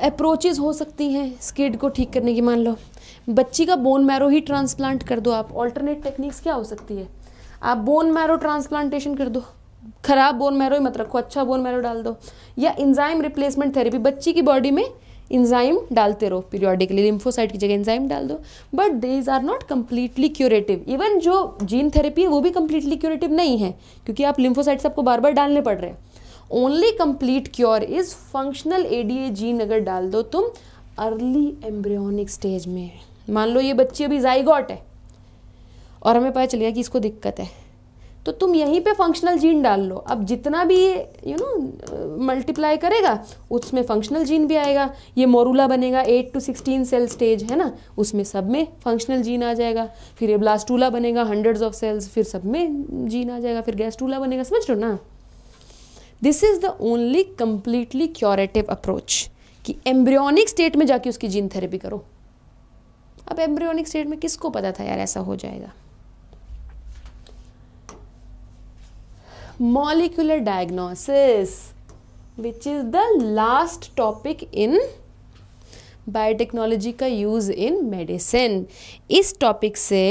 Speaker 1: अप्रोचेज़ हो सकती हैं स्किड को ठीक करने की मान लो बच्ची का बोन मैरो ही ट्रांसप्लांट कर दो आप ऑल्टरनेट टेक्निक्स क्या हो सकती है आप बोन मैरो ट्रांसप्लांटेशन कर दो खराब बोन मैरो ही मत रखो अच्छा बोन मैरो डाल दो या इंजाइम रिप्लेसमेंट थेरेपी बच्ची की बॉडी में इंजाइम डालते रहो पीरियोडिकली लिम्फोसाइट की जगह इंजाइम डाल दो but these are not completely curative even जो जीन थेरेपी है वो भी कम्प्लीटली क्यूरेटिव नहीं है क्योंकि आप लिम्फोसाइट्स आपको बार बार डालने पड़ रहे हैं only complete cure is functional ADA gene अगर डाल दो तुम अर्ली एम्ब्रियोनिक स्टेज में मान लो ये बच्ची अभी जाइगॉट है और हमें पता चलेगा कि इसको दिक्कत है तो तुम यहीं पे फंक्शनल जीन डाल लो अब जितना भी ये यू नो मल्टीप्लाई करेगा उसमें फंक्शनल जीन भी आएगा ये मोरूला बनेगा eight to sixteen cell stage है ना उसमें सब में फंक्शनल जीन आ जाएगा फिर ये ब्लास्टूला बनेगा हंड्रेड्स ऑफ सेल्स फिर सब में जीन आ जाएगा फिर गैस्टूला बनेगा समझ लो ना this is the only completely curative approach कि एम्ब्रियोनिक स्टेट में जाके उसकी जीन थेरेपी करो अब एम्ब्रियोनिक स्टेट में किसको पता था यार ऐसा हो जाएगा molecular diagnosis which is the last topic in biotechnology का यूज़ इन मेडिसिन इस टॉपिक से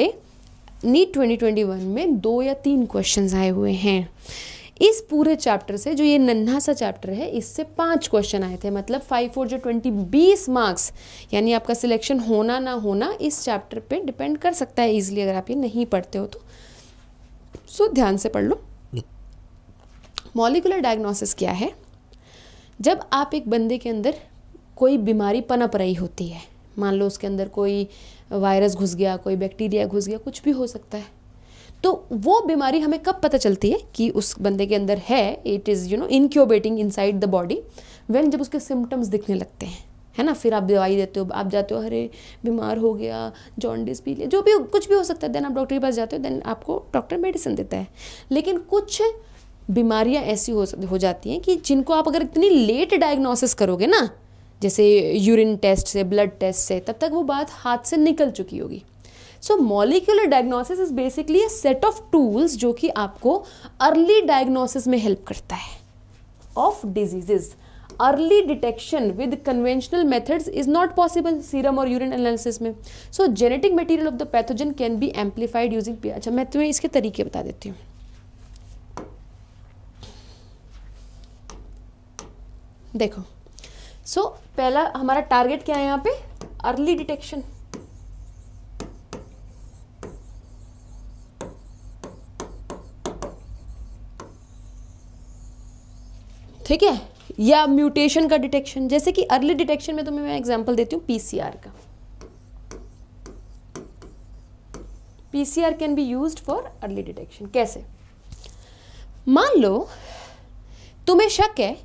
Speaker 1: नीट 2021 में दो या तीन क्वेश्चंस आए हुए हैं इस पूरे चैप्टर से जो ये नन्हा सा चैप्टर है इससे पांच क्वेश्चन आए थे मतलब फाइव फोर जो ट्वेंटी बीस मार्क्स यानी आपका सिलेक्शन होना ना होना इस चैप्टर पे डिपेंड कर सकता है इजिली अगर आप ये नहीं पढ़ते हो तो सो ध्यान से पढ़ लो मॉलिकुलर डायग्नोसिस क्या है जब आप एक बंदे के अंदर कोई बीमारी पनप रही होती है मान लो उसके अंदर कोई वायरस घुस गया कोई बैक्टीरिया घुस गया कुछ भी हो सकता है तो वो बीमारी हमें कब पता चलती है कि उस बंदे के अंदर है it is you know incubating side the body when जब उसके सिम्टम्स दिखने लगते हैं है ना फिर आप दवाई देते हो आप जाते हो अरे बीमार हो गया जॉन्डिस पी लिया जो भी कुछ भी हो सकता है देन आप डॉक्टर के पास जाते हो देन आपको डॉक्टर मेडिसिन देता है लेकिन कुछ बीमारियां ऐसी हो हो जाती हैं कि जिनको आप अगर इतनी लेट डायग्नोसिस करोगे ना जैसे यूरिन टेस्ट से ब्लड टेस्ट से तब तक वो बात हाथ से निकल चुकी होगी so molecular diagnosis is basically a set of tools जो कि आपको अर्ली डायग्नोसिस में हेल्प करता है of diseases early detection with conventional methods is not possible serum और यूरिन एनालिसिस में so genetic material of the pathogen can be amplified using अच्छा मैं तुम्हें इसके तरीके बता देती हूँ देखो सो so, पहला हमारा टारगेट क्या है यहाँ पे अर्ली डिटेक्शन ठीक है या म्यूटेशन का डिटेक्शन जैसे कि अर्ली डिटेक्शन में तुम्हें मैं एग्जांपल देती हूँ पीसीआर का PCR can be used for early detection कैसे मान लो तुम्हें शक है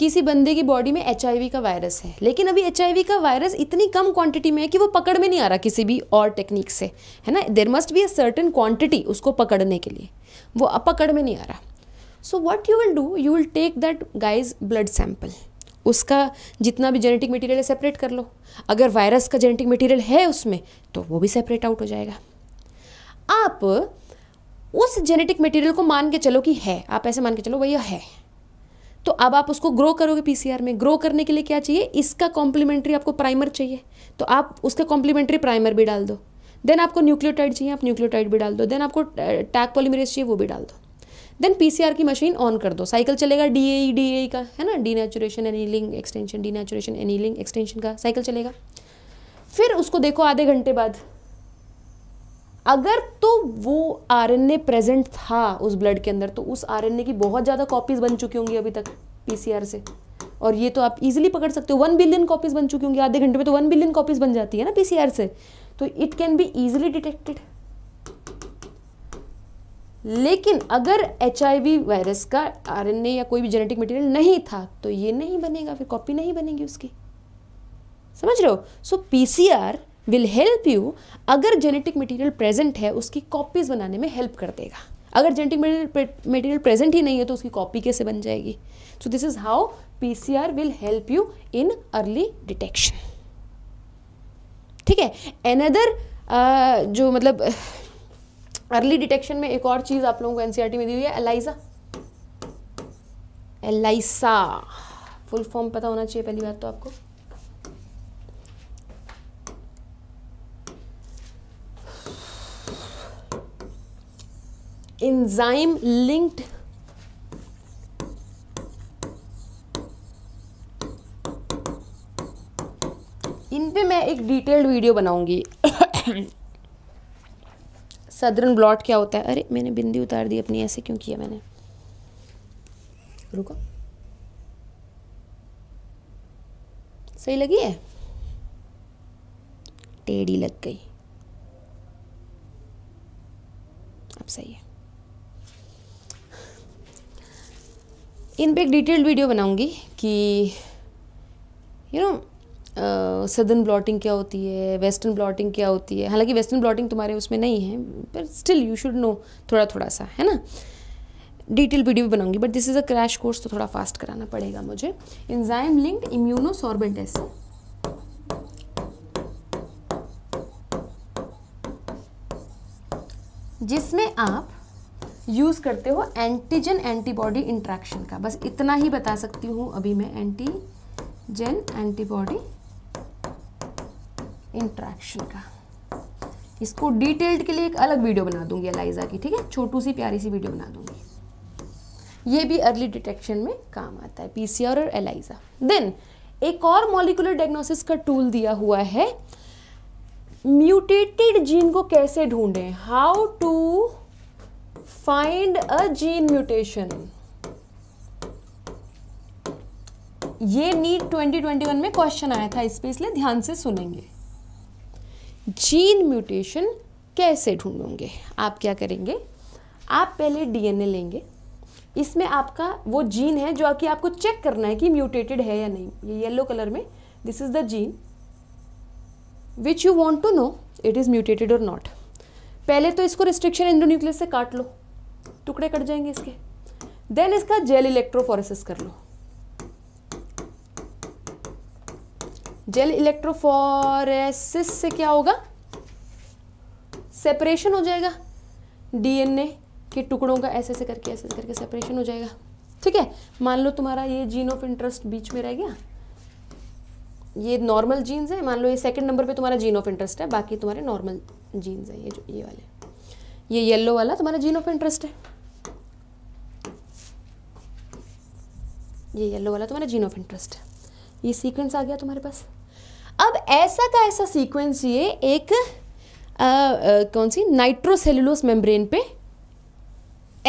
Speaker 1: किसी बंदे की बॉडी में एच का वायरस है लेकिन अभी एच का वायरस इतनी कम क्वांटिटी में है कि वो पकड़ में नहीं आ रहा किसी भी और टेक्निक से है ना there must be a certain quantity उसको पकड़ने के लिए वो अब पकड़ में नहीं आ रहा so what you will do you will take that guy's blood sample उसका जितना भी जेनेटिक मटेरियल है सेपरेट कर लो अगर वायरस का जेनेटिक मटेरियल है उसमें तो वो भी सेपरेट आउट हो जाएगा आप उस जेनेटिक मटेरियल को मान के चलो कि है आप ऐसे मान के चलो भैया है तो अब आप उसको ग्रो करोगे पीसीआर में ग्रो करने के लिए क्या चाहिए इसका कॉम्प्लीमेंट्री आपको प्राइमर चाहिए तो आप उसका कॉम्प्लीमेंट्री प्राइमर भी डाल दो देन आपको न्यूक्लियोटाइड चाहिए आप न्यूक्लियोटाइड भी डाल दो देन आपको टैग पॉलीमरेज चाहिए वो भी डाल दो देन पीसीआर की मशीन ऑन कर दो साइकिल चलेगा डी डी e, e का है ना denaturation annealing extension denaturation annealing extension का साइकिल चलेगा फिर उसको देखो आधे घंटे बाद अगर तो वो आरएनए प्रेजेंट था उस ब्लड के अंदर तो उस आरएनए की बहुत ज़्यादा कॉपीज़ बन चुकी होंगी अभी तक पीसीआर से और ये तो आप इजीली पकड़ सकते हो वन बिलियन कॉपीज़ बन चुकी होंगी आधे घंटे में तो वन बिलियन कॉपीज़ बन जाती है ना पीसीआर से तो it can be easily detected लेकिन अगर एच वायरस का आर या कोई भी जेनेटिक मटेरियल नहीं था तो ये नहीं बनेगा फिर कॉपी नहीं बनेगी उसकी समझ रहे हो so PCR will help you अगर जेनेटिक मटेरियल प्रेजेंट है उसकी कॉपीज बनाने में हेल्प कर देगा अगर जेनेटिक मटेरियल प्रेजेंट ही नहीं है तो उसकी कॉपी कैसे बन जाएगी so this is how PCR will help you in early detection ठीक है एनदर uh, जो मतलब अर्ली डिटेक्शन में एक और चीज़ आप लोगों को एनसीआरटी में दी हुई है एलाइजा एलाइसा फुल फॉर्म पता होना चाहिए पहली बात तो आपको इंजाइम लिंक्ड इन पे मैं एक डिटेल्ड वीडियो बनाऊंगी सदरन ब्लॉट क्या होता है अरे मैंने बिंदी उतार दी अपनी ऐसे क्यों किया मैंने रुको सही लगी है टेढ़ी लग गई अब सही है इन पे एक डिटेल्ड वीडियो बनाऊंगी कि you you know know, Southern blotting क्या होती है वेस्टर्न ब्लॉटिंग क्या होती है हालांकि वेस्टर्न ब्लॉटिंग तुम्हारे उसमें नहीं है पर स्टिल यू शुड नो थोड़ा थोड़ा सा है ना डिटेल वीडियो भी बनाऊंगी but this is a crash course तो थोड़ा फास्ट कराना पड़ेगा मुझे इंजाइम लिंक्ड इम्यूनोसॉर्बेंट एसिड जिसमें आप यूज़ करते हो एंटीजन एंटीबॉडी इंट्रैक्शन का बस इतना ही बता सकती हूँ अभी मैं एंटीजन एंटीबॉडी इंट्रैक्शन का इसको डिटेल्ड के लिए एक अलग वीडियो बना दूंगी अलाइजा की ठीक है छोटू सी प्यारी सी वीडियो बना दूंगी ये भी अर्ली डिटेक्शन में काम आता है पीसीआर और एलाइजा देन एक और मॉलिकुलर डायग्नोसिस का टूल दिया हुआ है म्यूटेटेड जीन को कैसे ढूंढें how to find a gene mutation ये नीट 2021 में क्वेश्चन आया था इस पे इसलिए ध्यान से सुनेंगे जीन म्यूटेशन कैसे ढूंढोगे आप क्या करेंगे आप पहले डीएनए लेंगे इसमें आपका वो जीन है जो कि आपको चेक करना है कि म्यूटेटेड है या नहीं ये येलो कलर में this is the gene which you want to know it is mutated और नॉट पहले तो इसको रिस्ट्रिक्शन इंडोन्यूक्लियस से काट लो टुकड़े कट जाएंगे इसके देन इसका जेल इलेक्ट्रोफोरेसिस कर लो जेल इलेक्ट्रोफोरेसिस से क्या होगा सेपरेशन हो जाएगा डीएनए के टुकड़ों का ऐसे ऐसे करके ऐसे करके सेपरेशन हो जाएगा ठीक है मान लो तुम्हारा ये जीन ऑफ इंटरेस्ट बीच में रह गया ये नॉर्मल जीन्स है मान लो ये सेकंड नंबर पे तुम्हारा जीन ऑफ इंटरेस्ट है बाकी तुम्हारे नॉर्मल जीन्स है ये जो ये वाले ये येलो वाला तुम्हारा जीन ऑफ इंटरेस्ट है ये येलो वाला तुम्हारा जीन ऑफ इंटरेस्ट है ये सीक्वेंस आ गया तुम्हारे पास अब ऐसा का ऐसा सीक्वेंस ये एक आ, आ, कौन सी नाइट्रोसेलुलोस मेम्ब्रेन पे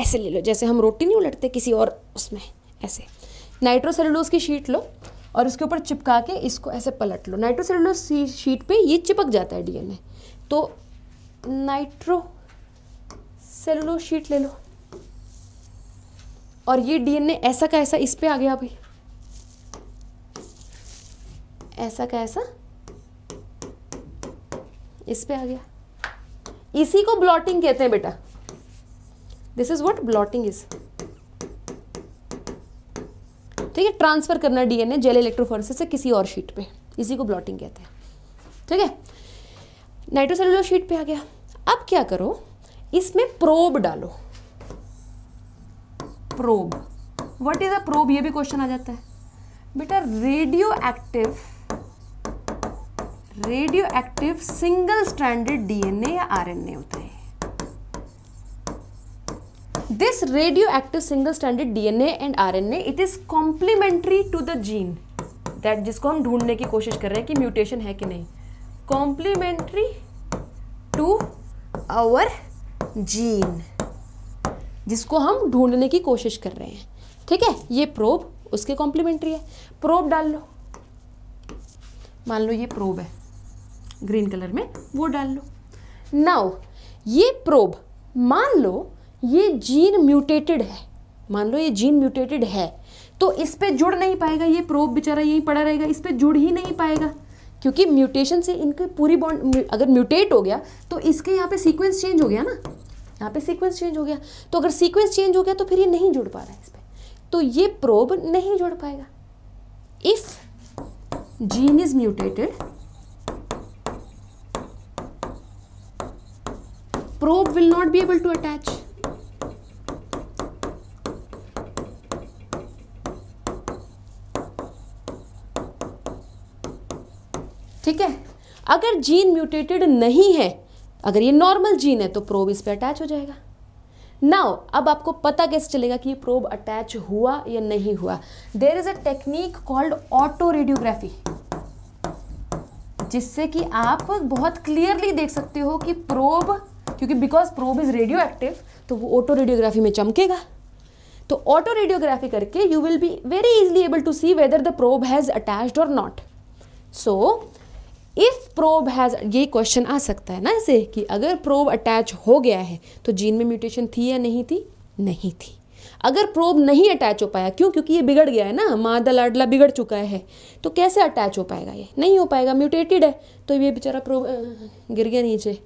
Speaker 1: ऐसे ले लो जैसे हम रोटी नहीं उलटते किसी और उसमें ऐसे नाइट्रोसेलुलोस की शीट लो और उसके ऊपर चिपका के इसको ऐसे पलट लो नाइट्रोसेलुलोस शीट पे ये चिपक जाता है डीएनए तो नाइट्रो सेलुलोस शीट ले लो और ये डीएनए ऐसा का ऐसा इस पर आ गया भाई ऐसा का ऐसा इस पे आ गया इसी को ब्लॉटिंग कहते हैं बेटा this is what blotting is ठीक है ट्रांसफर करना डीएनए जेल इलेक्ट्रोफोरेसिस से किसी और शीट पे इसी को ब्लॉटिंग कहते हैं ठीक है नाइट्रोसेलुलर शीट पे आ गया अब क्या करो इसमें प्रोब डालो probe what is a probe ये भी क्वेश्चन आ जाता है बेटा radioactive radioactive single standard DNA या आरएनए हैं this radioactive single standard DNA and RNA it is complementary to the gene that जिसको हम ढूंढने की कोशिश कर रहे हैं कि म्यूटेशन है कि नहीं कॉम्प्लीमेंट्री टू आवर जीन जिसको हम ढूंढने की कोशिश कर रहे हैं ठीक है ये प्रोब उसके कॉम्प्लीमेंट्री है प्रोब डाल लो मान लो ये प्रोब है ग्रीन कलर में वो डाल लो नाउ ये प्रोब मान लो ये जीन म्यूटेटेड है मान लो ये जीन म्यूटेटेड है तो इस पर जुड़ नहीं पाएगा ये प्रोब बेचारा यहीं पड़ा रहेगा इस पर जुड़ ही नहीं पाएगा क्योंकि म्यूटेशन से इनकी पूरी बॉन्ड अगर म्यूटेट हो गया तो इसके यहाँ पे सीक्वेंस चेंज हो गया ना यहाँ पे सीक्वेंस चेंज हो गया तो अगर सीक्वेंस चेंज हो गया तो फिर ये नहीं जुड़ पा रहा है इस पर तो ये प्रोब नहीं जुड़ पाएगा if gene is mutated probe will not be able to attach. ठीक है अगर जीन म्यूटेटेड नहीं है अगर ये नॉर्मल जीन है तो प्रोब इस पर अटैच हो जाएगा नाउ अब आपको पता कैसे चलेगा कि ये प्रोब अटैच हुआ या नहीं हुआ there is a technique called autoradiography जिससे कि आप बहुत क्लियरली देख सकते हो कि प्रोब क्योंकि because probe is radioactive तो वो ऑटो रेडियोग्राफी में चमकेगा तो ऑटो रेडियोग्राफी करके you will be very easily able to see whether the probe has attached और not so if probe has ये क्वेश्चन आ सकता है ना इसे कि अगर प्रोब अटैच हो गया है तो जीन में म्यूटेशन थी या नहीं थी नहीं थी अगर प्रोब नहीं अटैच हो पाया क्यों क्योंकि ये बिगड़ गया है ना मादा लाडला बिगड़ चुका है तो कैसे अटैच हो पाएगा ये नहीं हो पाएगा म्यूटेटेड है तो ये बेचारा प्रोब गिर गया नीचे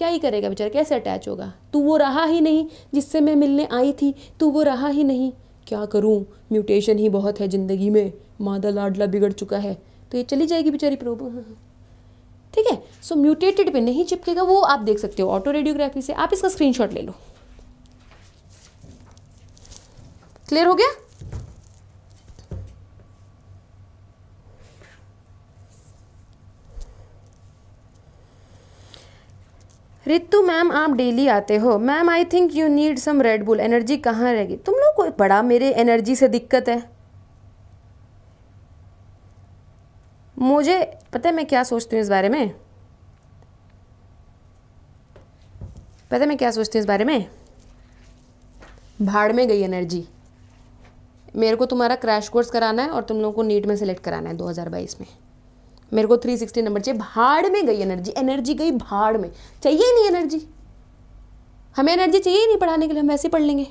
Speaker 1: क्या ही करेगा बेचारा कैसे अटैच होगा तू वो रहा ही नहीं जिससे मैं मिलने आई थी तू वो रहा ही नहीं क्या करूँ म्यूटेशन ही बहुत है ज़िंदगी में मादा लाडला बिगड़ चुका है तो ये चली जाएगी बेचारी प्रॉब्लम ठीक है सो म्यूटेटेड पे नहीं चिपकेगा वो आप देख सकते हो ऑटो रेडियोग्राफी से आप इसका स्क्रीनशॉट ले लो क्लियर हो गया रितु मैम आप डेली आते हो ma'am I think you need some Red Bull energy कहाँ रहेगी तुम लोग को बड़ा मेरे एनर्जी से दिक्कत है मुझे पता है मैं क्या सोचती हूँ इस बारे में पता है मैं क्या सोचती हूँ इस बारे में भाड़ में गई एनर्जी मेरे को तुम्हारा क्रैश कोर्स कराना है और तुम लोगों को नीट में सेलेक्ट कराना है 2022 में मेरे को थ्री सिक्सटी नंबर चाहिए भाड़ में गई एनर्जी एनर्जी गई भाड़ में चाहिए नहीं एनर्जी हमें एनर्जी चाहिए नहीं पढ़ाने के लिए हम ऐसे पढ़ लेंगे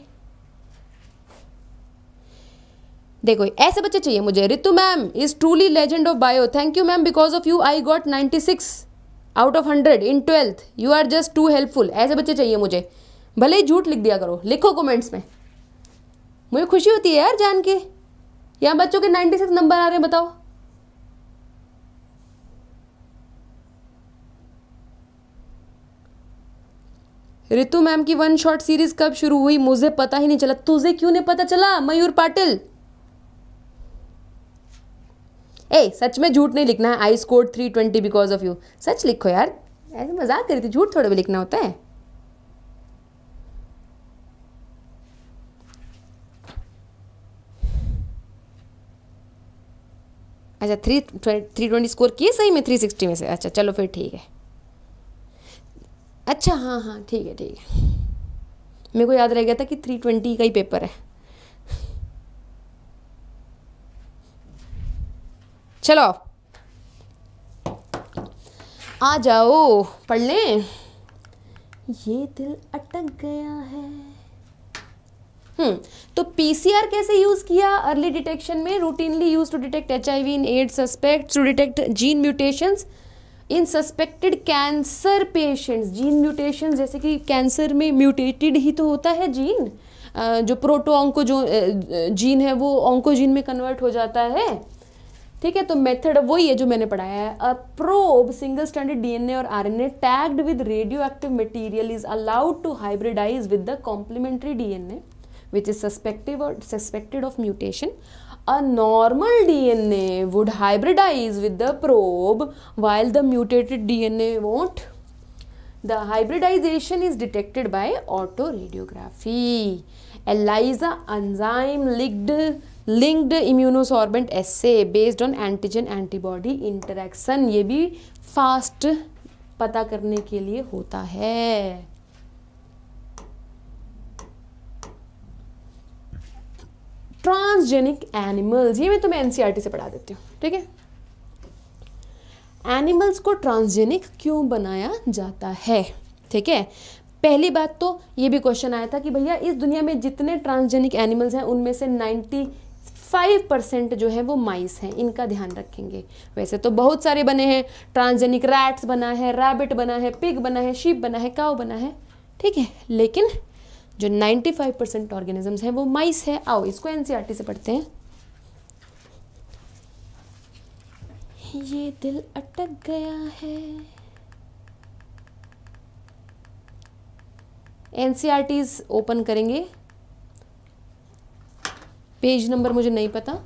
Speaker 1: देखो ऐसे बच्चे चाहिए मुझे Ritu ma'am is truly legend of bio thank you ma'am because of you I got ninety six out of hundred in twelfth you are just too helpful ऐसे बच्चे चाहिए मुझे भले ही झूठ लिख दिया करो लिखो कमेंट्स में मुझे खुशी होती है यार जान के यहाँ बच्चों के नाइन्टी सिक्स नंबर आ रहे हैं बताओ रितु मैम की वन शॉट सीरीज कब शुरू हुई मुझे पता ही नहीं चला तुझे क्यों नहीं पता चला मयूर पाटिल ए सच में झूठ नहीं लिखना है I score three twenty because of you सच लिखो यार ऐसे मजाक करी थी झूठ थोड़े भी लिखना होता है अच्छा थ्री थ्री ट्वेंटी स्कोर किए सही में थ्री सिक्सटी में से अच्छा चलो फिर ठीक है अच्छा हाँ हाँ ठीक है ठीक है मेरे को याद रह गया था कि थ्री ट्वेंटी का ही पेपर है चलो आ जाओ पढ़ लें ये दिल अटक गया है हम्म तो पीसीआर कैसे यूज़ किया अर्ली डिटेक्शन में routinely use to detect H I in AIDS suspect to detect gene mutations in suspected cancer patients gene mutation जैसे कि कैंसर में म्यूटेटेड ही तो होता है जीन जो प्रोटो जो जीन है वो ऑंकोजीन में कन्वर्ट हो जाता है ठीक है तो मेथड वही है जो मैंने पढ़ाया है a probe single standard DNA और RNA tagged with radioactive material is allowed to hybridize with the complementary DNA which is suspective और suspected of mutation A normal DNA would hybridize with the probe while the mutated DNA won't. The hybridization is detected by autoradiography. ELISA enzyme linked linked immunosorbent assay based on antigen antibody interaction ये भी fast पता करने के लिए होता है ट्रांसजेनिक एनिमल्स ये मैं तुम्हें एनसीईआरटी e से पढ़ा देती हूँ ठीक है एनिमल्स को ट्रांसजेनिक क्यों बनाया जाता है ठीक है पहली बात तो ये भी क्वेश्चन आया था कि भैया इस दुनिया में जितने ट्रांसजेनिक एनिमल्स हैं उनमें से नाइन्टी फाइव परसेंट जो है वो माइस हैं इनका ध्यान रखेंगे वैसे तो बहुत सारे बने हैं ट्रांसजेनिक रैट्स बना है रैबिट बना है पिग बना है शीप बना है काव बना है ठीक है लेकिन जो 95 परसेंट ऑर्गेनिजम्स हैं वो माइस है आओ इसको एनसीईआरटी e से पढ़ते हैं ये दिल अटक गया है एनसीआरटी ओपन e करेंगे पेज नंबर मुझे नहीं पता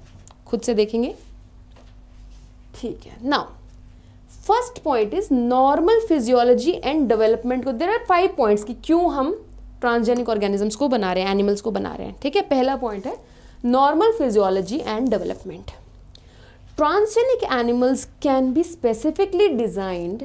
Speaker 1: खुद से देखेंगे ठीक है now first point is normal physiology and development को देर आर फाइव पॉइंट्स कि क्यों हम ट्रांसजेनिक ऑर्गेनिजम्स को बना रहे हैं एनिमल्स को बना रहे हैं ठीक है पहला पॉइंट है normal physiology and development transgenic animals can be specifically designed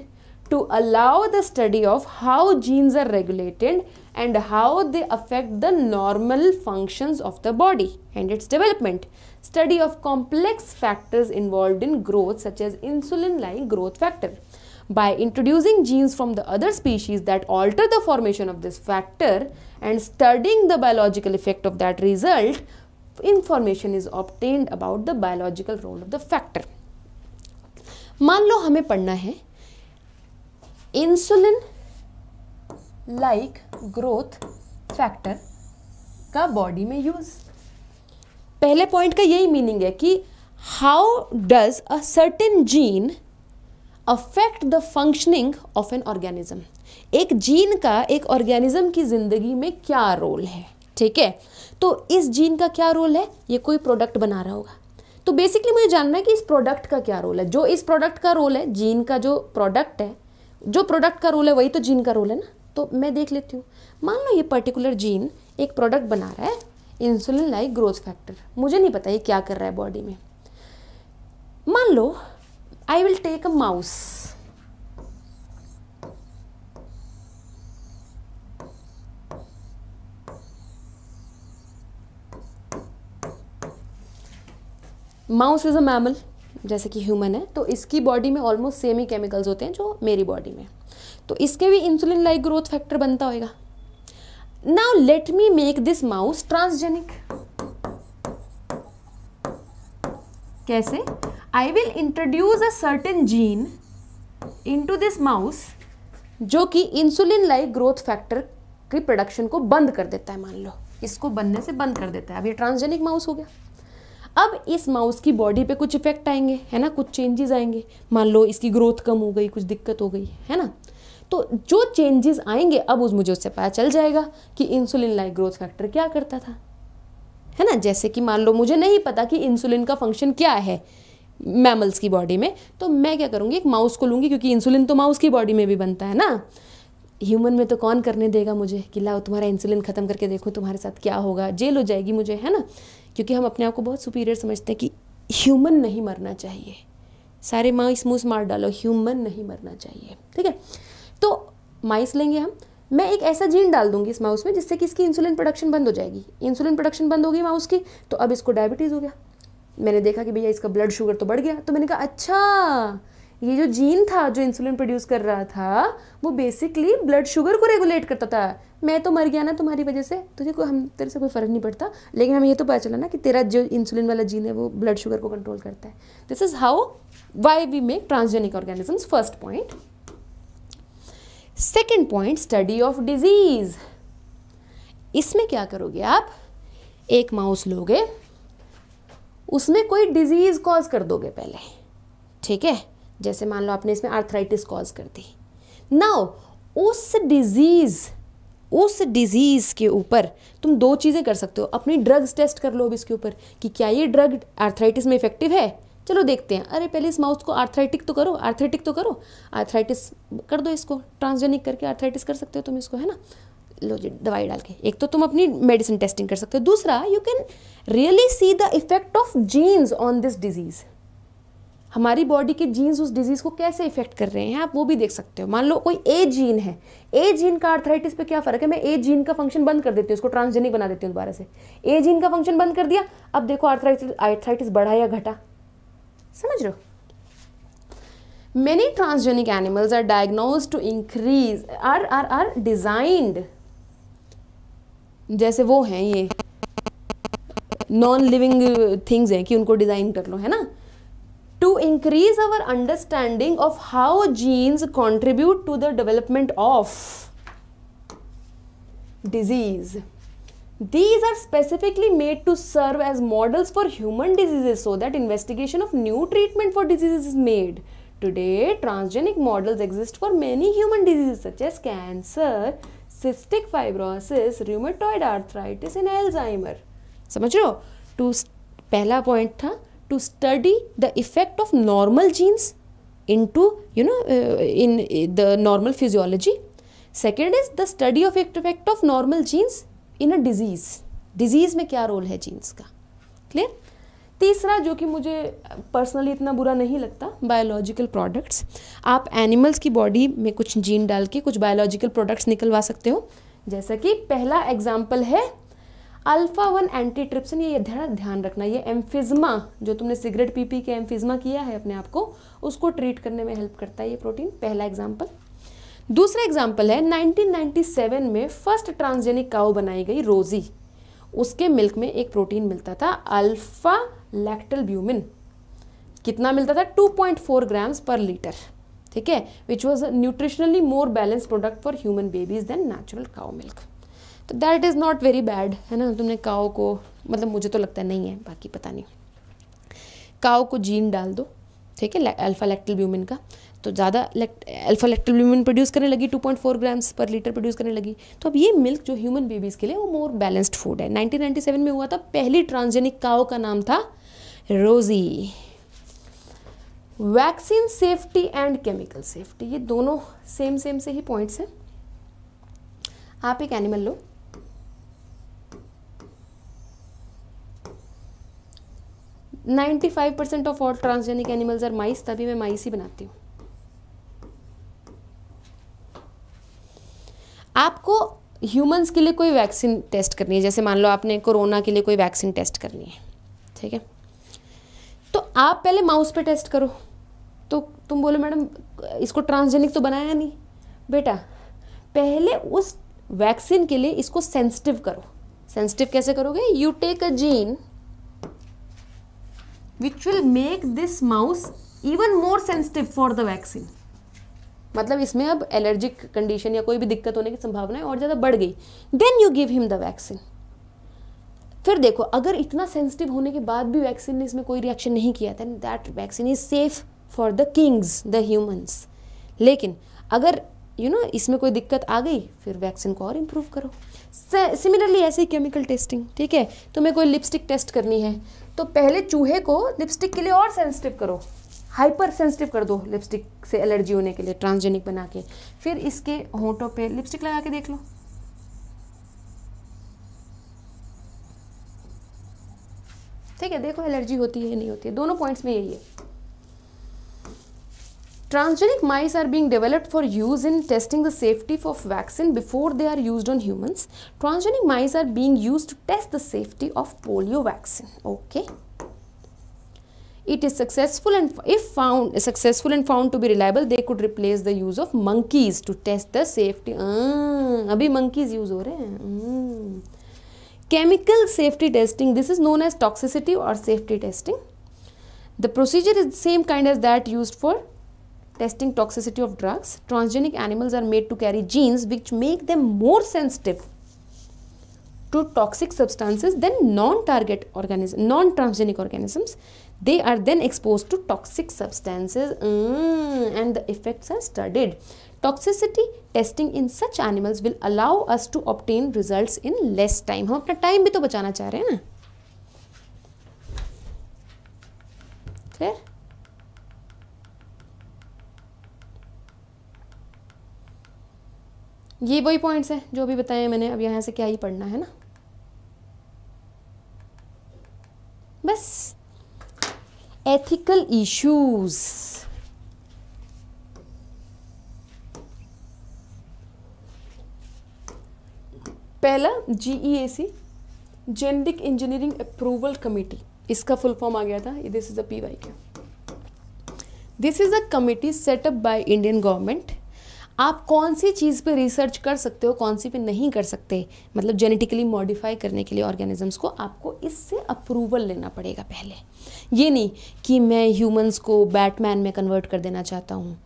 Speaker 1: to allow the study of how genes are regulated and how they affect the normal function of the body and its development study of complex factors involve in growth such as insulin like growth factor by introducing genes from the other species that alter the formation of this factor and studying the biological effect of that result, information is obtained about the biological role of the factor. मान लो हमें पढ़ना है इंसुलिन लाइक ग्रोथ फैक्टर का बॉडी में यूज पहले पॉइंट का यही मीनिंग है कि how does a certain gene affect the functioning of an organism एक जीन का एक ऑर्गेनिज्म की ज़िंदगी में क्या रोल है ठीक है तो इस जीन का क्या रोल है ये कोई प्रोडक्ट बना रहा होगा तो बेसिकली मुझे जानना है कि इस प्रोडक्ट का क्या रोल है जो इस प्रोडक्ट का रोल है जीन का जो प्रोडक्ट है जो प्रोडक्ट का रोल है वही तो जीन का रोल है ना तो मैं देख लेती हूँ मान लो ये पर्टिकुलर जीन एक प्रोडक्ट बना रहा है इंसुलिन लाइक ग्रोथ फैक्टर मुझे नहीं पता ये क्या कर रहा है बॉडी में मान लो I will take a mouse. Mouse is a mammal जैसे कि ह्यूमन है तो इसकी बॉडी में ऑलमोस्ट सेम ही केमिकल्स होते हैं जो मेरी बॉडी में तो इसके भी इंसुलिन लाइक ग्रोथ फैक्टर बनता होगा now let me make this mouse transgenic कैसे I will introduce a certain gene into this mouse जो कि इंसुलिन लाइक ग्रोथ फैक्टर की प्रोडक्शन को बंद कर देता है मान लो इसको बनने से बंद कर देता है अब ये ट्रांसजेनिक माउस हो गया अब इस माउस की बॉडी पे कुछ इफेक्ट आएंगे है ना कुछ चेंजेस आएंगे मान लो इसकी ग्रोथ कम हो गई कुछ दिक्कत हो गई है ना तो जो चेंजेस आएंगे अब उस मुझे उससे पता चल जाएगा कि इंसुलिन लाइक ग्रोथ फैक्टर क्या करता था है ना जैसे कि मान लो मुझे नहीं पता कि इंसुलिन का फंक्शन क्या है मैमल्स की बॉडी में तो मैं क्या करूँगी एक माउस को लूँगी क्योंकि इंसुलिन तो माउस की बॉडी में भी बनता है ना ह्यूमन में तो कौन करने देगा मुझे कि लाओ तुम्हारा इंसुलिन ख़त्म करके देखो तुम्हारे साथ क्या होगा जेल हो जाएगी मुझे है ना क्योंकि हम अपने आप को बहुत सुपीरियर समझते हैं कि ह्यूमन नहीं मरना चाहिए सारे माइस मूस मार डालो ह्यूमन नहीं मरना चाहिए ठीक है तो माइस लेंगे हम मैं एक ऐसा जीन डाल दूंगी इस माउस में जिससे कि इसकी इंसुलिन प्रोडक्शन बंद हो जाएगी इंसुलिन प्रोडक्शन बंद होगी माउस की तो अब इसको डायबिटीज़ हो गया मैंने देखा कि भैया इसका ब्लड शुगर तो बढ़ गया तो मैंने कहा अच्छा ये जो जीन था जो इंसुलिन प्रोड्यूस कर रहा था वो बेसिकली ब्लड शुगर को रेगुलेट करता था मैं तो मर गया ना तुम्हारी वजह से तुझे कोई हम तेरे से कोई फ़र्क नहीं पड़ता लेकिन हमें यह तो पता चला ना कि तेरा जो इंसुलिन वाला जीन है वो ब्लड शुगर को कंट्रोल करता है this is how why we make transgenic organisms first point second point study of disease इसमें क्या करोगे आप एक माउस लोगे उसमें कोई डिजीज़ कॉज कर दोगे पहले ठीक है जैसे मान लो आपने इसमें आर्थराइटिस कॉज कर दी नाउ उस डिजीज़ उस डिजीज़ के ऊपर तुम दो चीज़ें कर सकते हो अपनी ड्रग्स टेस्ट कर लो अब इसके ऊपर कि क्या ये ड्रग आर्थराइटिस में इफेक्टिव है चलो देखते हैं अरे पहले इस माउथ को आर्थराइटिक तो करो आर्थराइटिक तो करो आर्थराइटिस कर दो इसको ट्रांसजेनिक करके आर्थराइटिस कर सकते हो तुम इसको है ना लो जी दवाई डाल के एक तो तुम अपनी मेडिसिन टेस्टिंग कर सकते हो दूसरा you can really see the effect of genes on this disease हमारी बॉडी के जीन्स उस डिजीज़ को कैसे इफेक्ट कर रहे हैं आप वो भी देख सकते हो मान लो कोई ए जीन है ए जीन का आर्थराइटिस पे क्या फ़र्क है मैं ए जीन का फंक्शन बंद कर देती हूँ उसको ट्रांसजेनिक बना देती हूँ दोबारा से ए जीन का फंक्शन बंद कर दिया अब देखो आर्थराइटिस आर्थराइटिस बढ़ा या घटा समझ रहे हो many transgenic animals are diagnose to increase are are are designed जैसे वो हैं ये नॉन लिविंग थिंग्स हैं कि उनको डिज़ाइन कर लो है ना to increase our understanding of how genes contribute to the development of disease These are specifically made to serve as models for human diseases so that investigation of new treatment for diseases is made. Today, transgenic models exist for many human diseases such as cancer, cystic fibrosis, rheumatoid arthritis and Alzheimer. So, रहे हो? To पहला पॉइंट था to study the effect of normal genes into you know uh, in uh, the normal physiology. Second is the study of effect of normal genes. In a disease disease में क्या रोल है जीन्स का क्लियर तीसरा जो कि मुझे पर्सनली इतना बुरा नहीं लगता बायोलॉजिकल प्रोडक्ट्स आप एनिमल्स की बॉडी में कुछ जीन डाल के कुछ बायोलॉजिकल प्रोडक्ट्स निकलवा सकते हो जैसा कि पहला एग्जाम्पल है अल्फ़ा वन एंटी ट्रिप्सन ये ध्यान रखना ये एम्फिजमा जो तुमने सिगरेट पी पी के एम्फिजमा किया है अपने आप को उसको ट्रीट करने में हेल्प करता है ये प्रोटीन पहला एग्जाम्पल दूसरा एग्जाम्पल है 1997 में फर्स्ट ट्रांसजेनिक काउ बनाई गई रोजी उसके मिल्क में एक प्रोटीन मिलता था अल्फा लैक्टल ब्यूमिन कितना मिलता था 2.4 ग्राम्स पर लीटर ठीक है which was nutritionally more balance product for human babies than natural cow milk तो that is not very bad है ना तुमने काओ को मतलब मुझे तो लगता नहीं है बाकी पता नहीं काओ को जीन डाल दो ठीक है अल्फा लैक्टल ब्यूमिन का तो ज़्यादा अल्फा लैक्टोल्यूमिन प्रोड्यूस करने लगी 2.4 ग्राम्स पर लीटर प्रोड्यूस करने लगी तो अब ये मिल्क जो ह्यूमन बेबीज़ के लिए वो मोर बैलेंस्ड फूड है 1997 में हुआ था पहली ट्रांसजेनिक काओ का नाम था Rosie vaccine safety and chemical safety ये दोनों सेम सेम से ही पॉइंट्स हैं आप एक एनिमल लो ninety five percent of all transgenic animals are mice तभी मैं माइस ही बनाती हूँ आपको ह्यूमंस के लिए कोई वैक्सीन टेस्ट करनी है जैसे मान लो आपने कोरोना के लिए कोई वैक्सीन टेस्ट करनी है ठीक है तो आप पहले माउस पे टेस्ट करो तो तुम बोलो मैडम इसको ट्रांसजेनिक तो बनाया नहीं बेटा पहले उस वैक्सीन के लिए इसको सेंसिटिव करो सेंसिटिव कैसे करोगे you take a gene which will make this mouse even more sensitive for the vaccine मतलब इसमें अब एलर्जिक कंडीशन या कोई भी दिक्कत होने की संभावना और ज़्यादा बढ़ गई then you give him the vaccine फिर देखो अगर इतना सेंसिटिव होने के बाद भी वैक्सीन ने इसमें कोई रिएक्शन नहीं किया then that vaccine is safe for the kings the humans लेकिन अगर यू you नो know, इसमें कोई दिक्कत आ गई फिर वैक्सीन को और इम्प्रूव करो सिमिलरली ऐसे ही केमिकल टेस्टिंग ठीक है तुम्हें कोई लिपस्टिक टेस्ट करनी है तो पहले चूहे को लिपस्टिक के लिए और सेंसिटिव करो हाइपर सेंसिटिव कर दो लिपस्टिक से एलर्जी होने के लिए ट्रांसजेनिक बना के फिर इसके होंठों पे लिपस्टिक लगा के देख लो ठीक है देखो एलर्जी होती है नहीं होती है दोनों पॉइंट्स में यही है transgenic mice are being developed for use in testing the safety of vaccine before they are use on human transgenic mice are being use to test the safety of polio vaccine okay it is successful and if found successful and found to be reliable they could replace the use of monkeys to test the safety ah, abhi monkeys use ho rahe hain hmm. chemical safety testing this is known as toxicity or safety testing the procedure is the same kind as that used for testing toxicity of drugs transgenic animals are made to carry genes which make them more sensitive to toxic substances than non-target organisms, non-transgenic organisms. They are then exposed to toxic substances mm, and the effects are studied. Toxicity testing in such animals will allow us to optain results in less time हम अपना टाइम भी तो बचाना चाह रहे हैं ना क्लियर ये वही पॉइंट्स हैं जो भी बताए मैंने अब यहां से क्या ही पढ़ना है ना बस ethical issues. पहला GEAC genetic engineering approval committee इसका फुल फॉर्म आ गया था दिस इज अ पीवाई का this is a committee setup by Indian government आप कौन सी चीज़ पे रिसर्च कर सकते हो कौन सी पे नहीं कर सकते मतलब जेनेटिकली मॉडिफाई करने के लिए ऑर्गेनिजम्स को आपको इससे अप्रूवल लेना पड़ेगा पहले ये नहीं कि मैं ह्यूमंस को बैटमैन में कन्वर्ट कर देना चाहता हूँ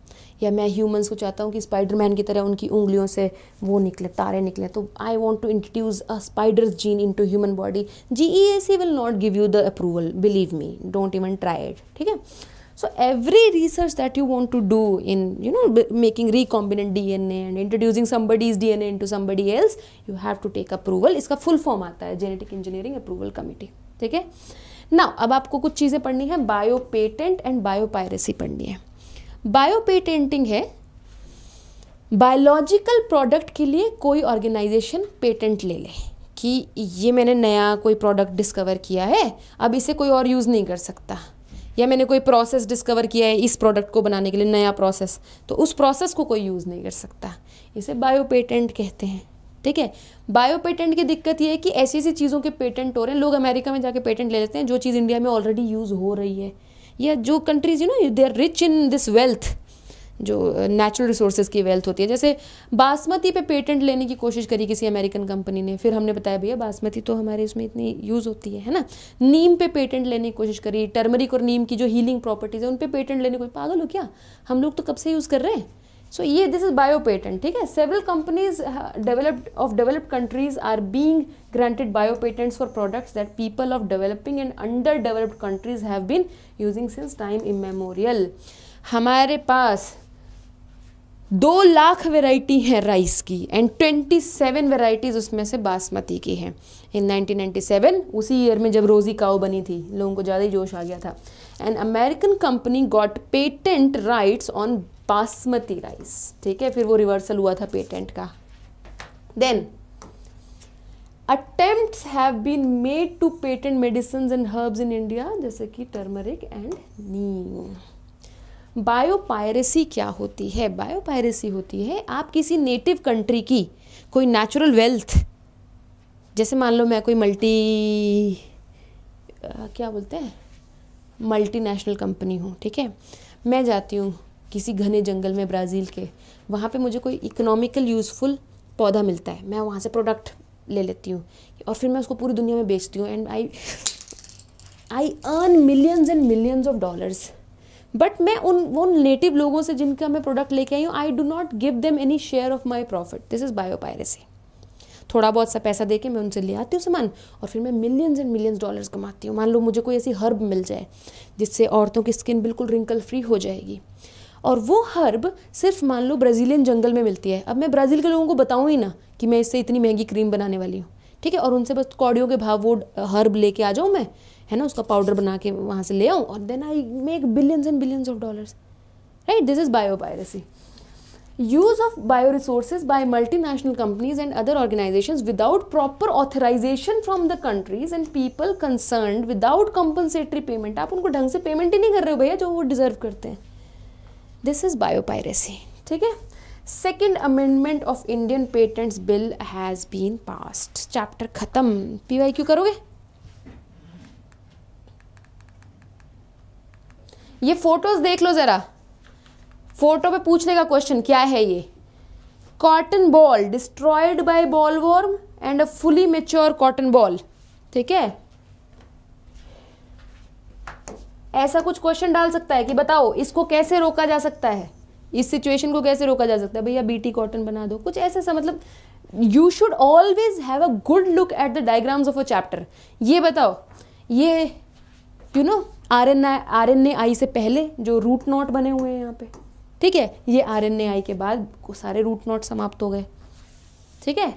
Speaker 1: या मैं ह्यूमंस को चाहता हूँ कि स्पाइडरमैन की तरह उनकी उंगलियों से वो निकले तारे निकले तो I want to introduce a spider gene into human body G E A C will not give you the approval believe me don't even try it ठीक है So every research that you want to do in, you know, making recombinant DNA and introducing somebody's DNA into somebody else, you have to take approval. iska full form aata hai genetic engineering approval committee. theek hai now ab aapko kuch cheeze padhni hai bio patent and bio piracy पढ़नी है बायो पेटेंटिंग है बायोलॉजिकल प्रोडक्ट के लिए कोई ऑर्गेनाइजेशन पेटेंट ले ले कि ये मैंने नया कोई प्रोडक्ट डिस्कवर किया है अब इसे कोई और यूज़ नहीं कर सकता या मैंने कोई प्रोसेस डिस्कवर किया है इस प्रोडक्ट को बनाने के लिए नया प्रोसेस तो उस प्रोसेस को कोई यूज़ नहीं कर सकता इसे बायो पेटेंट कहते हैं ठीक है बायो पेटेंट की दिक्कत यह है कि ऐसी ऐसी चीज़ों के पेटेंट हो रहे हैं लोग अमेरिका में जाके पेटेंट ले लेते हैं जो चीज़ इंडिया में ऑलरेडी यूज़ हो रही है या जो countries you know they are rich in this wealth जो नेचुरल रिसोर्सेज की वेल्थ होती है जैसे बासमती पे पेटेंट लेने की कोशिश करी किसी अमेरिकन कंपनी ने फिर हमने बताया भैया बासमती तो हमारे इसमें इतनी यूज़ होती है है ना नीम पे पेटेंट लेने की कोशिश करी टर्मरिक और नीम की जो हीलिंग प्रॉपर्टीज़ है उन पे पेटेंट लेने को पागल हो क्या हम लोग तो कब से यूज़ कर रहे हैं सो ये दिस इज बायो पेटेंट ठीक है several companies developed of developed countries are being granted bio patents for products that people of developing and under developed countries have been using since time immemorial हमारे पास दो लाख वेराइटी है राइस की एंड ट्वेंटी सेवन वेराइटीज़ उसमें से बासमती की हैं इन 1997 उसी ईयर में जब रोजी काओ बनी थी लोगों को ज़्यादा ही जोश आ गया था and American company got patent rights on basmati rice ठीक है फिर वो रिवर्सल हुआ था पेटेंट का then attempt have been made to patent medicine and herbs in India जैसे कि टर्मरिक एंड नीम बायोपायरेसी क्या होती है बायोपायरेसी होती है आप किसी नेटिव कंट्री की कोई नेचुरल वेल्थ जैसे मान लो मैं कोई मल्टी आ, क्या बोलते हैं मल्टीनेशनल कंपनी हूँ ठीक है मैं जाती हूँ किसी घने जंगल में ब्राज़ील के वहाँ पे मुझे कोई इकोनॉमिकल यूज़फुल पौधा मिलता है मैं वहाँ से प्रोडक्ट ले लेती हूँ और फिर मैं उसको पूरी दुनिया में बेचती हूँ and I I earn millions and millions of dollars but मैं उन वो नेटिव लोगों से जिनका मैं प्रोडक्ट लेके आई हूँ I do not give them any share of my profit this is biopiracy थोड़ा बहुत सा पैसा देके मैं उनसे ले आती हूँ सामान और फिर मैं मिलियंस एंड मिलियंस डॉलर्स कमाती हूँ मान लो मुझे कोई ऐसी हर्ब मिल जाए जिससे औरतों की स्किन बिल्कुल रिंकल फ्री हो जाएगी और वो हर्ब सिर्फ मान लो ब्राज़ीलियन जंगल में मिलती है अब मैं ब्राज़ील के लोगों को बताऊँ ही ना कि मैं इससे इतनी महंगी क्रीम बनाने वाली हूँ ठीक है और उनसे बस कौड़ियों के भाव वो हर्ब लेके आ जाऊँ मैं है ना उसका पाउडर बना के वहाँ से ले आऊँ और then I make billions and billions of dollars right this is bio piracy use of bio resources by multi national companies and other organization without proper authorization from the countries and people concern without compensatory payment आप उनको ढंग से पेमेंट ही नहीं कर रहे हो भैया जो वो डिजर्व करते हैं दिस इज बायो पायरेसी ठीक है second amendment of Indian patents bill has been passed chapter खत्म पी वाई क्यू करोगे ये फोटोज देख लो ज़रा फोटो पे पूछने का क्वेश्चन क्या है ये cotton boll destroyed by boll worm and a fully mature cotton boll ठीक है ऐसा कुछ क्वेश्चन डाल सकता है कि बताओ इसको कैसे रोका जा सकता है इस सिचुएशन को कैसे रोका जा सकता है भैया बीटी कॉटन बना दो कुछ ऐसा सा मतलब you should always have a good look at the diagrams of a chapter ये बताओ ये you you know know, R N R N A I से पहले जो रूट नॉट बने हुए हैं यहाँ पे ठीक है ये आर एन ए आई के बाद सारे रूट नॉट समाप्त हो गए ठीक है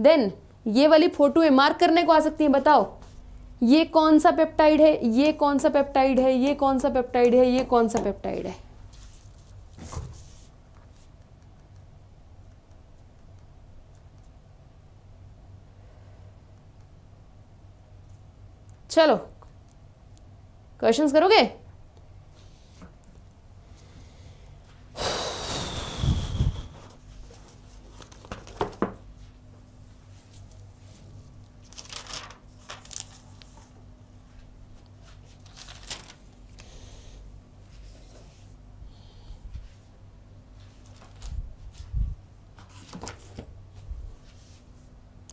Speaker 1: देन ये वाली फोटो मार्क करने को आ सकती है बताओ ये कौन सा पेप्टाइड है ये कौन सा पेप्टाइड है ये कौन सा पेप्टाइड है ये कौन सा पेप्टाइड है चलो क्वेश्चंस करोगे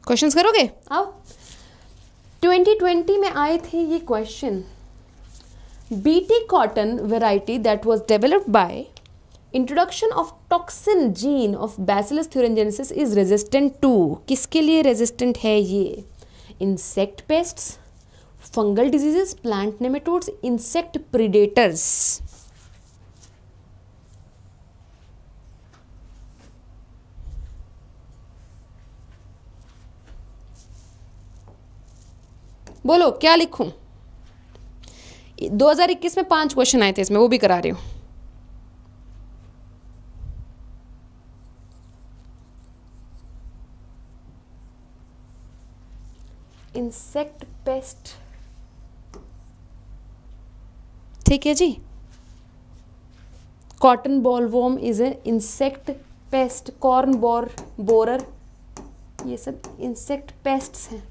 Speaker 1: क्वेश्चंस करोगे आओ 2020 में आए थे ये question BT cotton variety that was developed by introduction of toxin gene of Bacillus thuringiensis is resistant to किसके लिए रेजिस्टेंट है ये insect pests fungal diseases plant nematodes insect predators बोलो क्या लिखूं 2021 में पांच क्वेश्चन आए थे इसमें वो भी करा रही हूँ इंसेक्ट पेस्ट ठीक है जी cotton boll worm is a insect pest corn bore borer ये सब इंसेक्ट पेस्ट्स हैं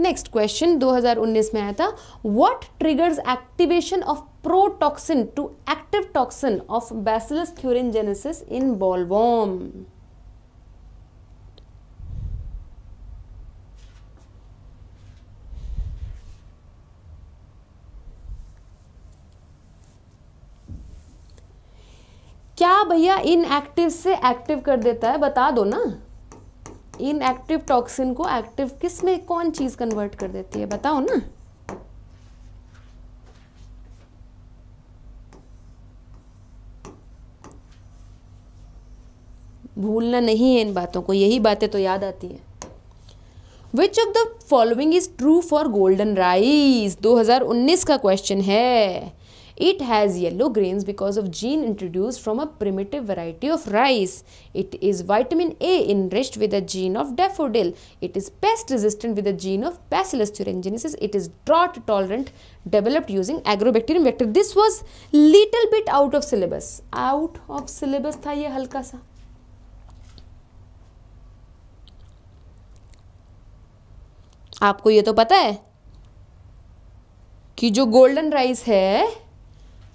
Speaker 1: नेक्स्ट क्वेश्चन 2019 में आया था what triggers activation of protoxin to active toxin of Bacillus thuringiensis in bollworm क्या भैया इनएक्टिव से एक्टिव कर देता है बता दो ना इन एक्टिव टॉक्सिन को एक्टिव किस में कौन चीज़ कन्वर्ट कर देती है बताओ ना भूलना नहीं है इन बातों को यही बातें तो याद आती है which of the following is true for golden rice 2019 का क्वेश्चन है It has yellow grains because of gene introduced from a primitive variety of rice. It is vitamin A enriched with a gene of daffodil. It is pest resistant with a gene of Bacillus thuringiensis. It is drought tolerant developed using agrobacterium vector. This was little bit out of syllabus. Out of syllabus tha ye halka sa आपको ये तो पता है कि जो गोल्डन राइस है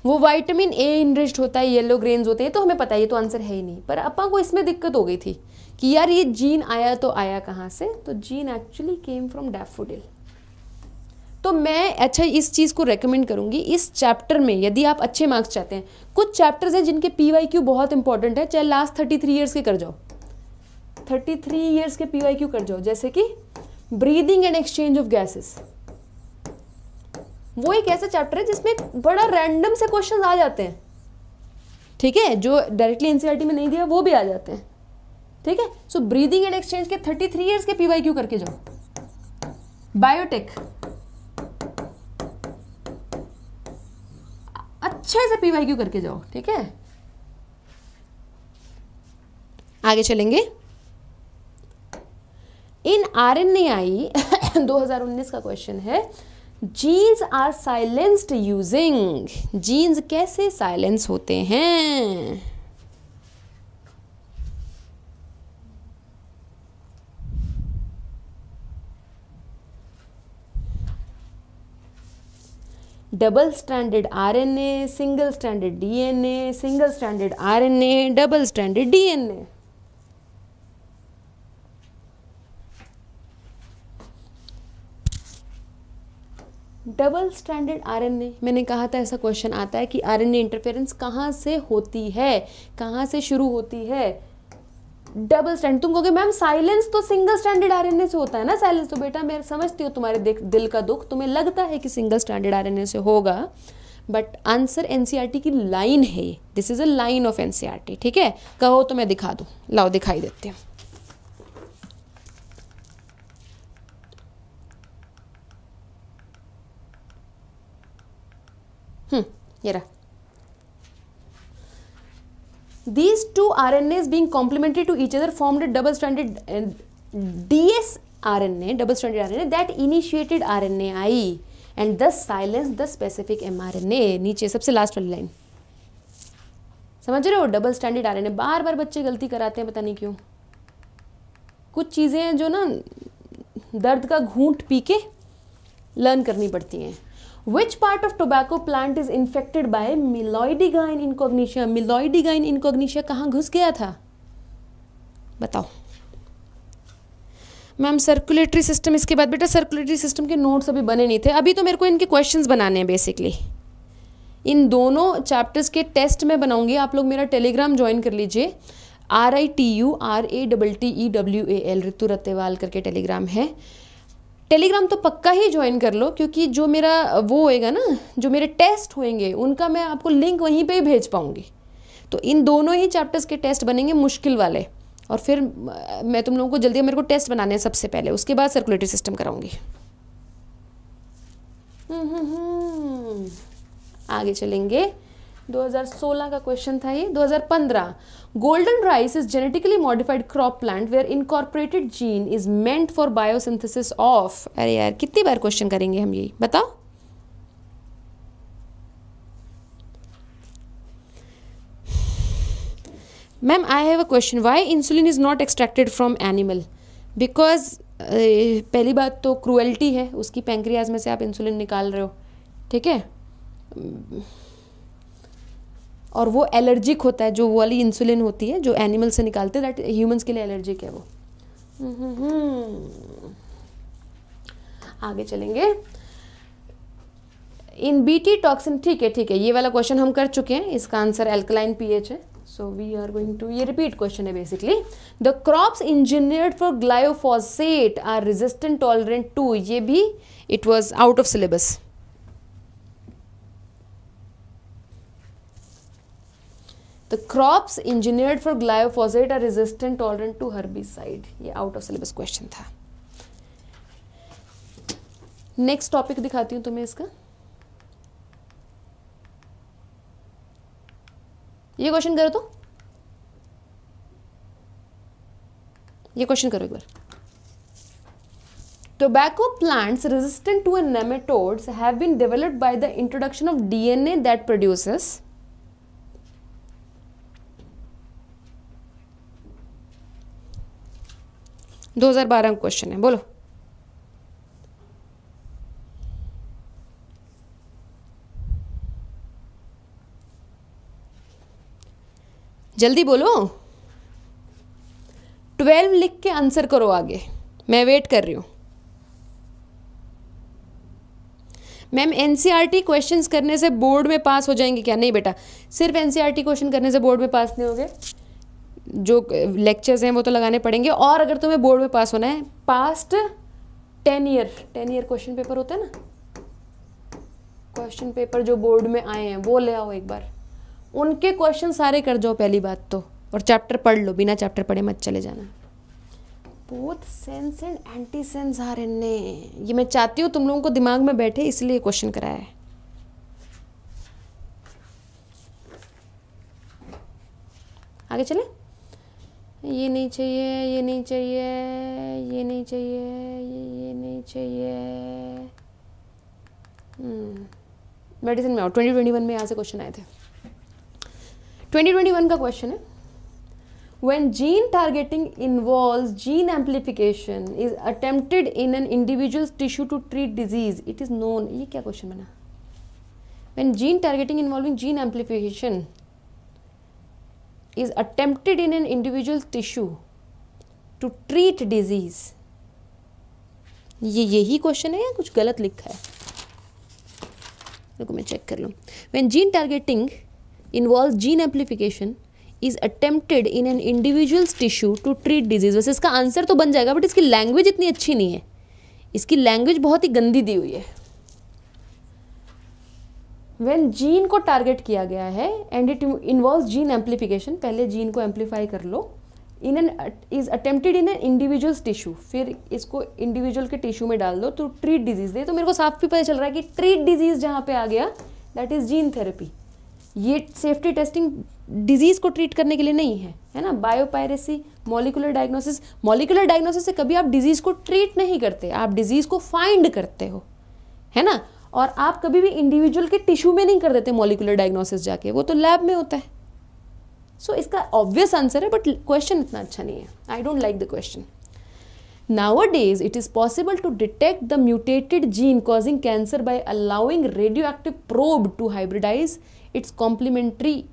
Speaker 1: वो वाइटामिन ए इनरिच्ड होता है येलो ग्रेन्स होते हैं तो हमें पता है ये तो आंसर है ही नहीं पर अपा को इसमें दिक्कत हो गई थी कि यार ये जीन आया तो आया कहाँ से तो gene actually came from daffodil तो मैं अच्छा इस चीज़ को रेकमेंड करूँगी इस चैप्टर में यदि आप अच्छे मार्क्स चाहते हैं कुछ चैप्टर्स हैं जिनके पी वाई क्यू बहुत इंपॉर्टेंट है चाहे लास्ट थर्टी थ्री ईयर्स के कर जाओ थर्टी थ्री ईयर्स के पी वाई क्यू कर जाओ जैसे कि breathing and exchange of gases वो एक ऐसा चैप्टर है जिसमें बड़ा रैंडम से क्वेश्चन आ जाते हैं ठीक है जो डायरेक्टली एनसीईआरटी में नहीं दिया वो भी आ जाते हैं ठीक है सो ब्रीदिंग एंड एक्सचेंज के थर्टी थ्री ईयर्स के क्यू करके जाओ बायोटेक अच्छे से क्यू करके जाओ ठीक है आगे चलेंगे इन आर एन आई उन्नीस का क्वेश्चन है genes are silenced using genes कैसे साइलेंस होते हैं double standard RNA, single standard DNA, single standard RNA, double standard DNA. Double standard RNA मैंने कहा था ऐसा क्वेश्चन आता है कि आरएनए इंटरफेरेंस कहाँ से होती है कहाँ से शुरू होती है डबल स्टैंडर्ड तुम कहोगे मैम साइलेंस तो सिंगल स्टैंडर्ड आरएनए से होता है ना साइलेंस तो बेटा मैं समझती हूँ तुम्हारे दिल का दुख तुम्हें लगता है कि सिंगल स्टैंडर्ड आर से होगा बट आंसर एन की लाइन है this is a line of N ठीक है कहो तो मैं दिखा दूँ लाओ दिखाई देती हूँ Hmm, ये रहा these two R N as being complementary to each other formed double standard D S R N A double standard R N A that initiated R N A I and thus silence the specific M R N A नीचे सबसे लास्ट वाली लाइन समझ रहे हो double standard R N A बार बार बच्चे गलती कराते हैं पता नहीं क्यों कुछ चीज़ें हैं जो ना दर्द का घूंट पी के लर्न करनी पड़ती हैं which part of tobacco plant is infected by Meloidiga in incognitia? Meloidiga in incognitia कहाँ घुस गया था बताओ मैम सर्कुलेटरी सिस्टम इसके बाद बेटा सर्कुलेटरी सिस्टम के नोट्स अभी बने नहीं थे अभी तो मेरे को इनके क्वेश्चंस बनाने हैं बेसिकली इन दोनों चैप्टर्स के टेस्ट में बनाऊंगी आप लोग मेरा टेलीग्राम ज्वाइन कर लीजिए R I T U R A double T E W A L Ritu Rattewal करके टेलीग्राम है टेलीग्राम तो पक्का ही ज्वाइन कर लो क्योंकि जो मेरा वो होएगा ना जो मेरे टेस्ट होएंगे उनका मैं आपको लिंक वहीं पे ही भेज पाऊँगी तो इन दोनों ही चैप्टर्स के टेस्ट बनेंगे मुश्किल वाले और फिर मैं तुम लोगों को जल्दी मेरे को टेस्ट बनाने हैं सबसे पहले उसके बाद सर्कुलेटरी सिस्टम कराऊँगी आगे चलेंगे 2016 का क्वेश्चन था ये 2015 Golden rice is genetically modified crop plant where incorporated gene is meant for biosynthesis of अरे यार कितनी बार क्वेश्चन करेंगे हम ये बताओ ma'am I have a question why insulin is not extracted from animal because पहली बात तो क्रुएल्टी है उसकी पैंक्रियाज में से आप इंसुलिन निकाल रहे हो ठीक है और वो एलर्जिक होता है जो वो वाली इंसुलिन होती है जो एनिमल से निकालते हैं दैट ह्यूमंस के लिए एलर्जिक है वो आगे चलेंगे इन बीटी टॉक्सिन ठीक है ठीक है ये वाला क्वेश्चन हम कर चुके हैं इसका आंसर एल्कलाइन पी है so we are going to ये रिपीट क्वेश्चन है basically the crops engineered for glyphosate are resistant tolerant to ये भी it was out of syllabus the crops engineered for glyphosate are resistant tolerant to herbicide ये आउट ऑफ सिलेबस क्वेश्चन था नेक्स्ट टॉपिक दिखाती हूँ तुम्हें इसका ये क्वेश्चन करो तो ये क्वेश्चन करो एक बार plants resistant to a nematodes have been developed by the introduction of DNA that produces दो हज़ार बारह का क्वेश्चन है बोलो जल्दी बोलो ट्वेल्व लिख के आंसर करो आगे मैं वेट कर रही हूं मैम एनसीईआरटी क्वेश्चंस e करने से बोर्ड में पास हो जाएंगे क्या नहीं बेटा सिर्फ एनसीईआरटी क्वेश्चन e करने से बोर्ड में पास नहीं होंगे जो लेक्चर्स हैं वो तो लगाने पड़ेंगे और अगर तुम्हें बोर्ड में पास होना है past ten year ten year question paper होते हैं ना क्वेश्चन पेपर जो बोर्ड में आए हैं वो ले आओ एक बार उनके क्वेश्चन सारे कर जाओ पहली बात तो और चैप्टर पढ़ लो बिना चैप्टर पढ़े मत चले जाना both sense and antisense रहे ने ये मैं चाहती हूँ तुम लोगों को दिमाग में बैठे इसलिए क्वेश्चन कराया है आगे चले ये नहीं चाहिए ये नहीं चाहिए ये नहीं चाहिए ये ये नहीं चाहिए मेडिसिन में और ट्वेंटी ट्वेंटी वन में यहाँ से क्वेश्चन आए थे ट्वेंटी ट्वेंटी वन का क्वेश्चन है when gene targeting involves gene amplification is attempted in an individual's tissue to treat disease it is known ये क्या क्वेश्चन बना when gene targeting involving gene amplification is attempted in an individual tissue to treat disease ye yahi question hai ya kuch galat likha hai ruko main check kar lu when gene targeting involves gene amplification is attempted in an individual's tissue to treat disease वैसे इसका आंसर तो बन जाएगा बट इसकी लैंग्वेज इतनी अच्छी नहीं है इसकी लैंग्वेज बहुत ही गंदी दी हुई है वेन जीन को टारगेट किया गया है and it involve gene amplification पहले जीन को एम्पलीफाई कर लो in an is attempted in an individuals tissue फिर इसको इंडिविजुअल के टिश्यू में डाल दो तो ट्रीट डिजीज दे तो मेरे को साफ भी पता चल रहा है कि ट्रीट डिजीज जहाँ पे आ गया दैट इज़ जीन थेरेपी ये सेफ्टी टेस्टिंग डिजीज़ को ट्रीट करने के लिए नहीं है है ना biopiracy molecular diagnosis molecular diagnosis से कभी आप डिजीज़ को ट्रीट नहीं करते आप डिजीज़ को फाइंड करते हो है ना और आप कभी भी इंडिविजुअल के टिश्यू में नहीं कर देते मॉलिकुलर डायग्नोसिस जाके वो तो लैब में होता है सो so, इसका ऑब्वियस आंसर है बट क्वेश्चन इतना अच्छा नहीं है I don't like the question nowadays it is possible to detect the mutated gene causing cancer by allowing radioactive probe to hybridize its complementary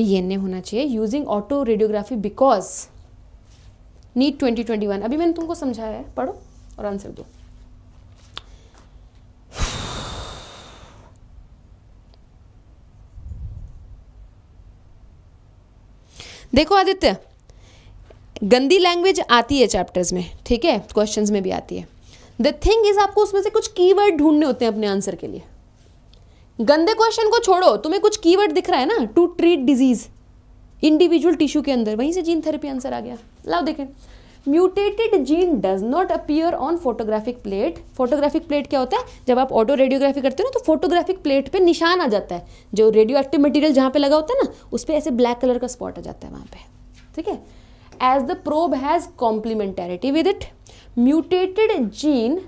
Speaker 1: DNA होना चाहिए using autoradiography because NEET 2021 अभी मैंने तुमको समझाया है पढ़ो और आंसर दो देखो आदित्य गंदी लैंग्वेज आती है चैप्टर्स में ठीक है क्वेश्चंस में भी आती है द थिंग इज आपको उसमें से कुछ कीवर्ड ढूंढने होते हैं अपने आंसर के लिए गंदे क्वेश्चन को छोड़ो तुम्हें कुछ कीवर्ड दिख रहा है ना to treat disease individual tissue के अंदर वहीं से जीन थेरेपी आंसर आ गया लाओ देखें mutated gene does not appear on photographic plate photographic plate क्या होता है जब आप ऑटो रेडियोग्राफी करते हो ना तो फोटोग्राफिक प्लेट पे निशान आ जाता है जो रेडियो एक्टिव मटीरियल जहाँ पे लगा होता है ना उस पर ऐसे ब्लैक कलर का स्पॉट आ जाता है वहाँ पे ठीक है as the probe has complementarity with it mutated gene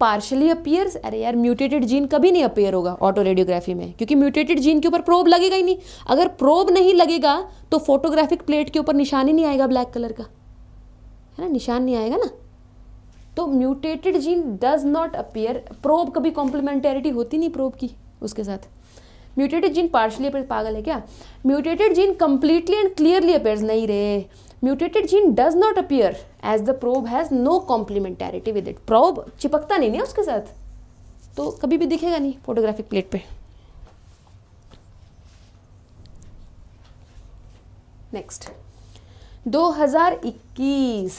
Speaker 1: partially appears अरे यार म्यूटेटेड जीन कभी नहीं अपेयर होगा ऑटो रेडियोग्राफी में क्योंकि म्यूटेटेड जीन के ऊपर प्रोब लगेगा ही नहीं अगर प्रोब नहीं लगेगा तो फोटोग्राफिक प्लेट के ऊपर निशान ही नहीं आएगा ब्लैक कलर का है ना निशान नहीं आएगा ना तो mutated gene does not appear probe कभी कॉम्प्लीमेंटेरिटी होती नहीं प्रोब की उसके साथ म्यूटेटेड जीन पार्शली अपेयर पागल है क्या mutated gene completely and clearly appear नहीं रहे mutated gene does not appear as the probe has no complementarity with it probe चिपकता नहीं ना उसके साथ तो कभी भी दिखेगा नहीं फोटोग्राफिक प्लेट पे next 2021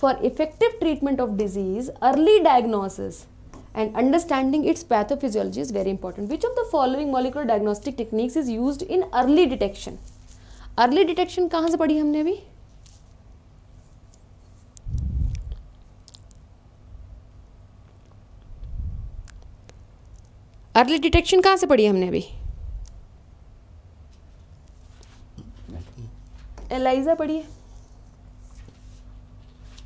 Speaker 1: for effective treatment of disease early diagnosis and understanding its pathophysiology is very important which of the following molecular diagnostic techniques is use in early detection early detection कहाँ से पढ़ी हमने अभी अर्ली डिटेक्शन कहाँ से पढ़ी हमने अभी एलाइजा पढ़ी है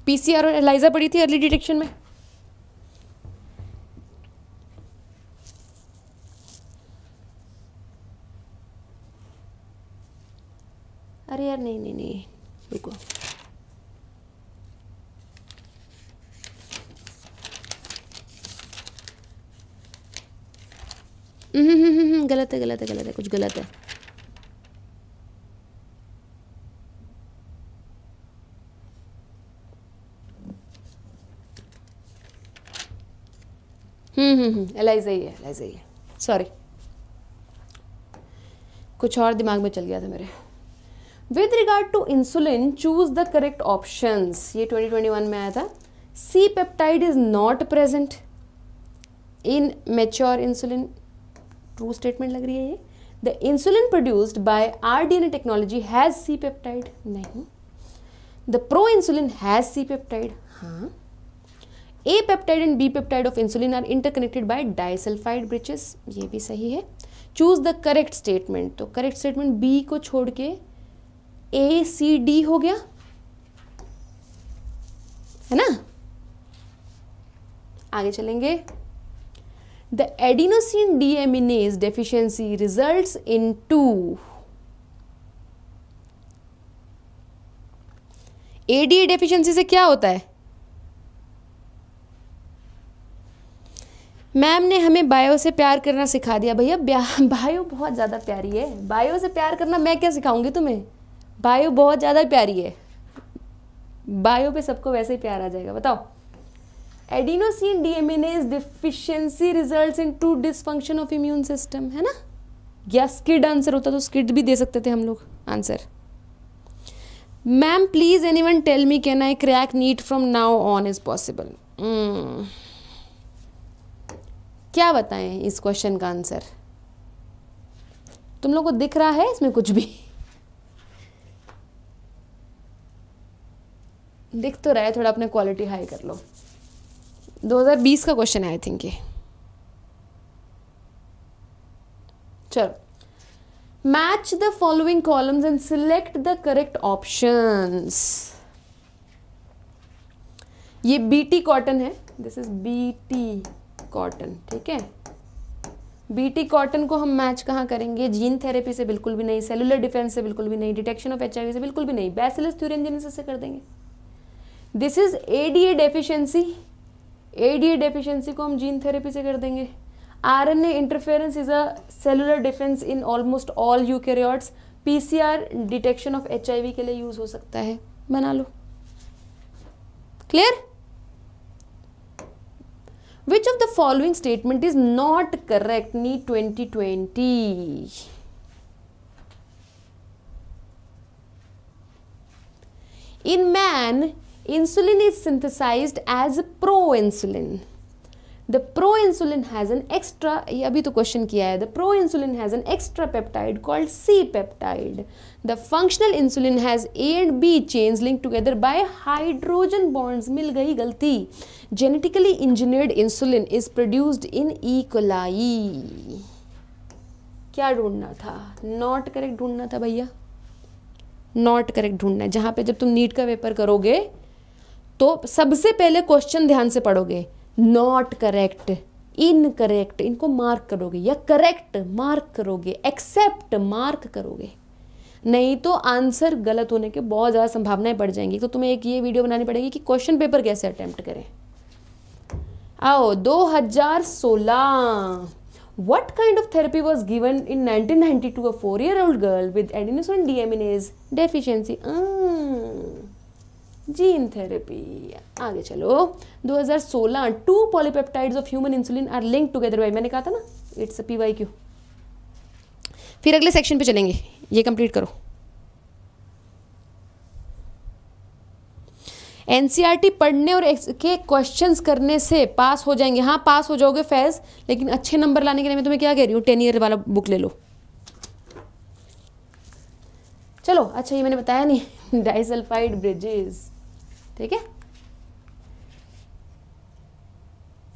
Speaker 1: पीसीआर और एलाइजा पढ़ी थी अर्ली डिटेक्शन में अरे यार नहीं नहीं नहीं रुको हम्म, गलत है गलत है गलत है कुछ गलत है एलाइजा हम्म, हम्म, है है सॉरी कुछ और दिमाग में चल गया था मेरे with regard to insulin choose the correct option ये 2021 में आया था C peptide is not present in mature insulin true statement लग रही है ये the insulin produced by R D N A technology has C peptide नहीं the proinsulin has C peptide हाँ A peptide and B peptide of insulin are interconnected by disulphide bridges ये भी सही है चूज द करेक्ट स्टेटमेंट तो करेक्ट स्टेटमेंट बी को छोड़ के ए सी डी हो गया है ना आगे चलेंगे The adenosine deaminase deficiency results in two. AD deficiency से क्या होता है मैम ने हमें बायो से प्यार करना सिखा दिया भैया बायो बहुत ज़्यादा प्यारी है बायो से प्यार करना मैं क्या सिखाऊंगी तुम्हें बायो बहुत ज़्यादा प्यारी है बायो पे सबको वैसे ही प्यार आ जाएगा बताओ adenosine is deficiency results in two dysfunction of immune system है ना या स्किड आंसर होता तो स्किड भी दे सकते थे हम लोग answer ma'am please anyone tell me can I crack NEET from now on is possible क्या बताएं इस क्वेश्चन का आंसर तुम लोग को दिख रहा है इसमें कुछ भी दिख तो रहा है थोड़ा अपने क्वालिटी हाई कर लो 2020 का क्वेश्चन है आई थिंक ये चलो match the following columns and select the correct options ये बीटी कॉटन है दिस इज बीटी कॉटन ठीक है बीटी कॉटन को हम मैच कहाँ करेंगे जीन थेरेपी से बिल्कुल भी नहीं सेलुलर डिफेंस से बिल्कुल भी नहीं डिटेक्शन ऑफ एच से बिल्कुल भी नहीं बैसिलस थ्यूरेंजेनेसिस से कर देंगे this is ADA deficiency ADA deficiency को हम जीन थेरेपी से कर देंगे RNA interference is a cellular defence in almost all eukaryotes PCR detection of HIV के लिए यूज हो सकता है बना लो clear of the following statement is not correct NEET twenty 2020 in man insulin is synthesized as proinsulin the proinsulin has an extra ye abhi to question kiya hai the proinsulin has an extra peptide called C peptide the functional insulin has A and B chains linked together by hydrogen bonds mil gayi galti genetically engineered insulin is produced in E. coli क्या ढूंढना था नॉट करेक्ट ढूंढना था भैया नॉट करेक्ट ढूंढना है जहाँ पे जब तुम नीट का पेपर करोगे तो सबसे पहले क्वेश्चन ध्यान से पढ़ोगे नॉट करेक्ट इनकरेक्ट इनको मार्क करोगे या करेक्ट मार्क करोगे एक्सेप्ट मार्क करोगे नहीं तो आंसर गलत होने के बहुत ज़्यादा संभावनाएं बढ़ जाएंगी तो तुम्हें एक ये वीडियो बनानी पड़ेगी कि क्वेश्चन पेपर कैसे अटैम्प्ट करें आओ 2016 kind of therapy therapy given in nineteen 1992 to a four year old girl with adenosine deaminase deficiency gene therapy आगे चलो 2016 two polypeptides of human insulin are link together by मैंने कहा था ना इट्स पी वाई क्यू फिर अगले सेक्शन पे चलेंगे ये कंप्लीट करो एनसीईआरटी e पढ़ने और के क्वेश्चंस करने से पास हो जाएंगे हाँ पास हो जाओगे फैज लेकिन अच्छे नंबर लाने के लिए मैं तुम्हें क्या कह रही हूँ टेन ईयर वाला बुक ले लो चलो अच्छा ये मैंने बताया नहीं डाइसल्फाइड ब्रिजेस ठीक है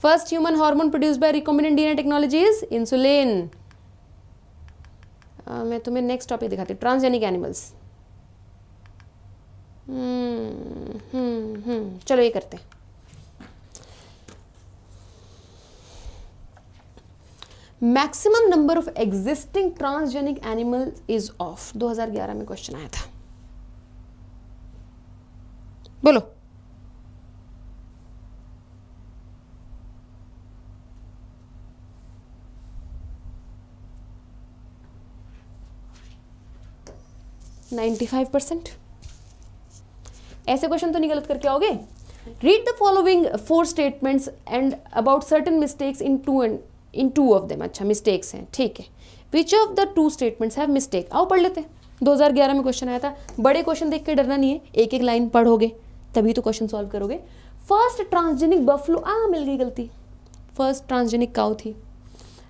Speaker 1: first human hormone produce by recombinant DNA technology is insulin मैं तुम्हें नेक्स्ट टॉपिक दिखाती हूँ ट्रांसजेनिक एनिमल्स हम्म चलो ये करते maximum number of existing transgenic animal is of 2011 में क्वेश्चन आया था बोलो नाइन्टी फाइव परसेंट ऐसे क्वेश्चन तो नहीं गलत करके आओगे read the following four statements and about certain mistakes in two and in two of them अच्छा मिस्टेक्स हैं ठीक है which of the two statements have mistake आओ पढ़ लेते हैं 2011 में क्वेश्चन आया था बड़े क्वेश्चन देख के डरना नहीं है एक एक लाइन पढ़ोगे तभी तो क्वेश्चन सॉल्व करोगे फर्स्ट ट्रांसजेनिक बफलो आ मिल गई गलती फर्स्ट ट्रांसजेनिक काउ थी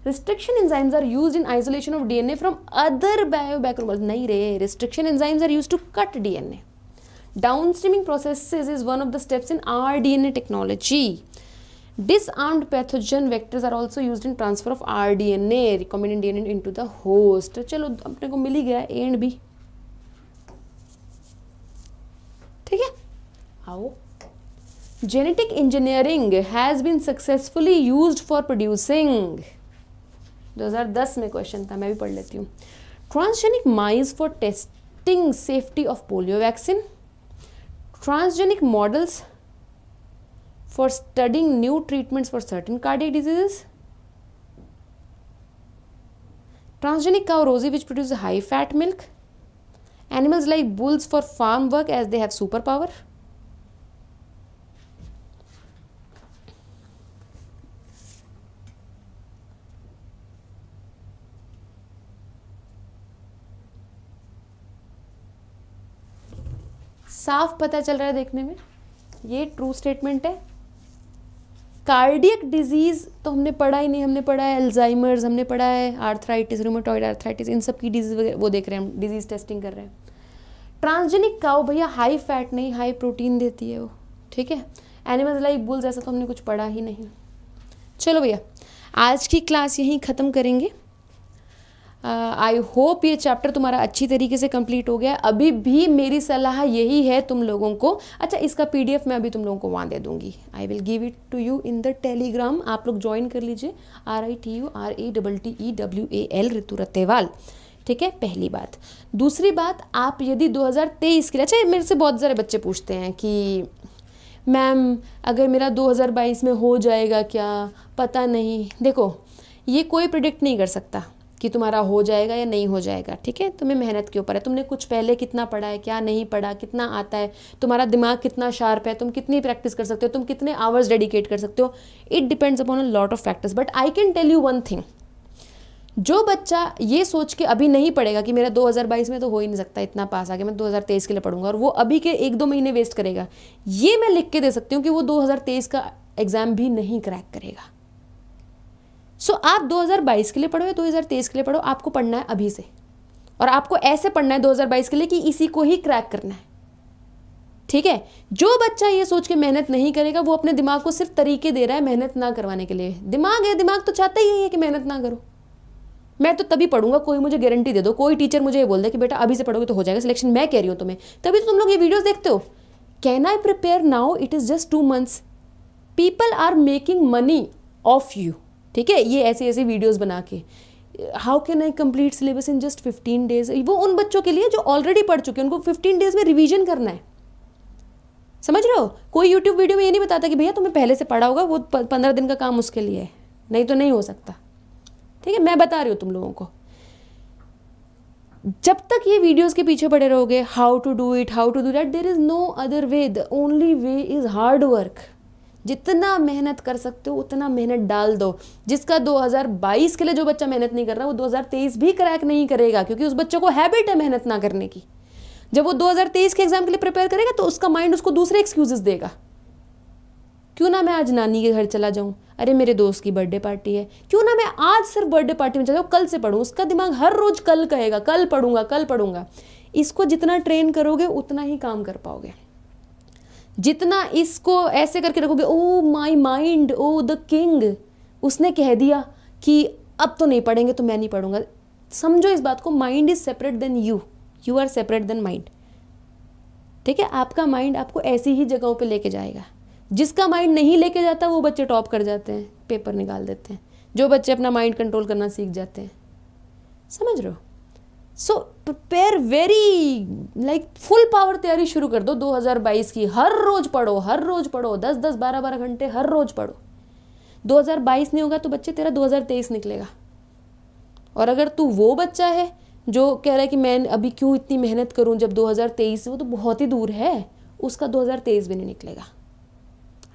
Speaker 1: restriction enzymes are use in isolation of DNA from other बायोबैक्रोमल नहीं रे restriction enzymes are use to cut DNA down streaming processes is one of the steps in R DNA technology disarmed pathogen vectors are also use in transfer of R D N A recommended D N A into the host चलो अपने को मिल ही गया एंड बी ठीक है How? Genetic engineering has been successfully used for producing 2010 में क्वेश्चन था मैं भी पढ़ लेती हूँ Transgenic mice for testing safety of polio vaccine, transgenic models for studying new treatments for certain cardiac diseases. Transgenic cow rosy which produces high fat milk. Animals like bulls for farm work as they have superpower. साफ पता चल रहा है देखने में ये ट्रू स्टेटमेंट है कार्डियक डिजीज़ तो हमने पढ़ा ही नहीं हमने पढ़ा है एल्जाइमर्स हमने पढ़ा है आर्थराइटिस रूमोटॉइड आर्थराइटिस इन सब की डिजीज वो देख रहे हैं हम डिजीज़ टेस्टिंग कर रहे हैं ट्रांसजेनिक काओ भैया हाई फैट नहीं हाई प्रोटीन देती है वो ठीक है एनिमल्स लाइक बुल्स ऐसा तो हमने कुछ पढ़ा ही नहीं चलो भैया आज की क्लास यहीं ख़त्म करेंगे आई uh, होप ये चैप्टर तुम्हारा अच्छी तरीके से कंप्लीट हो गया अभी भी मेरी सलाह यही है तुम लोगों को अच्छा इसका पीडीएफ मैं अभी तुम लोगों को वहाँ दे दूँगी I will give it to you in the Telegram आप लोग ज्वाइन कर लीजिए R e e e I T U R A double T E W A L Ritu Rattewal ठीक है पहली बात दूसरी बात आप यदि 2023 के लिए अच्छा मेरे से बहुत सारे बच्चे पूछते हैं कि मैम अगर मेरा 2022 में हो जाएगा क्या पता नहीं देखो ये कोई प्रिडिक्ट नहीं कर सकता कि तुम्हारा हो जाएगा या नहीं हो जाएगा ठीक है तुम्हें मेहनत के ऊपर है तुमने कुछ पहले कितना पढ़ा है क्या नहीं पढ़ा कितना आता है तुम्हारा दिमाग कितना शार्प है तुम कितनी प्रैक्टिस कर सकते हो तुम कितने आवर्स डेडिकेट कर सकते हो it depends upon a lot of factors but I can tell you one thing जो बच्चा ये सोच के अभी नहीं पढ़ेगा कि मेरा 2022 में तो हो ही नहीं सकता इतना पास आ गया मैं 2023 के लिए पढ़ूंगा और वो अभी के एक दो महीने वेस्ट करेगा ये मैं लिख के दे सकती हूँ कि वो 2023 का एग्ज़ाम भी नहीं क्रैक करेगा सो so, आप 2022 के लिए पढ़ो या 2023 के लिए पढ़ो आपको पढ़ना है अभी से और आपको ऐसे पढ़ना है 2022 के लिए कि इसी को ही क्रैक करना है ठीक है जो बच्चा ये सोच के मेहनत नहीं करेगा वो अपने दिमाग को सिर्फ तरीके दे रहा है मेहनत ना करवाने के लिए दिमाग है दिमाग तो चाहता ही है कि मेहनत ना करो मैं तो तभी पढ़ूंगा कोई मुझे गारंटी दे दो कोई टीचर मुझे ये बोल दे कि बेटा अभी से पढ़ोगे तो हो जाएगा सिलेक्शन मैं कह रही हूँ तुम्हें तभी तो तुम लोग ये वीडियोस देखते हो can I prepare now it is just two months people are making money of you ठीक है ये ऐसी ऐसी वीडियोस बना के how can I complete syllabus in just fifteen days वो उन बच्चों के लिए जो ऑलरेडी पढ़ चुके हैं उनको फिफ्टीन डेज में रिविजन करना है समझ रहे हो कोई यूट्यूब वीडियो में ये नहीं बताता कि भैया तुम्हें पहले से पढ़ा होगा वो पंद्रह दिन का काम उसके लिए है नहीं तो नहीं हो सकता ठीक है मैं बता रही हूँ तुम लोगों को जब तक ये वीडियोस के पीछे पड़े रहोगे how to do it how to do that there is no other way the only way is hard work जितना मेहनत कर सकते हो उतना मेहनत डाल दो जिसका 2022 के लिए जो बच्चा मेहनत नहीं कर रहा वो 2023 भी क्रैक नहीं करेगा क्योंकि उस बच्चे को हैबिट है मेहनत ना करने की जब वो 2023 के एग्जाम के लिए प्रिपेयर करेगा तो उसका माइंड उसको दूसरे एक्सक्यूजेस देगा क्यों ना मैं आज नानी के घर चला जाऊँ अरे मेरे दोस्त की बर्थडे पार्टी है क्यों ना मैं आज सिर्फ बर्थडे पार्टी में चला जाऊँ कल से पढ़ूँ उसका दिमाग हर रोज कल कहेगा कल पढ़ूंगा कल पढ़ूंगा इसको जितना ट्रेन करोगे उतना ही काम कर पाओगे जितना इसको ऐसे करके रखोगे oh my mind oh the king उसने कह दिया कि अब तो नहीं पढ़ेंगे तो मैं नहीं पढ़ूंगा समझो इस बात को mind is separate than you you are separate than mind ठीक है आपका माइंड आपको ऐसी ही जगहों पे लेके जाएगा जिसका माइंड नहीं लेके जाता वो बच्चे टॉप कर जाते हैं पेपर निकाल देते हैं जो बच्चे अपना माइंड कंट्रोल करना सीख जाते हैं समझ रहे हो so prepare very like full power तैयारी शुरू कर दो 2022 की हर रोज़ पढ़ो हर रोज़ पढ़ो दस दस बारह बारह घंटे हर रोज़ पढ़ो 2022 नहीं होगा तो बच्चे तेरा 2023 निकलेगा और अगर तू वो बच्चा है जो कह रहा है कि मैं अभी क्यों इतनी मेहनत करूं जब 2023 वो तो बहुत ही दूर है उसका 2023 भी नहीं निकलेगा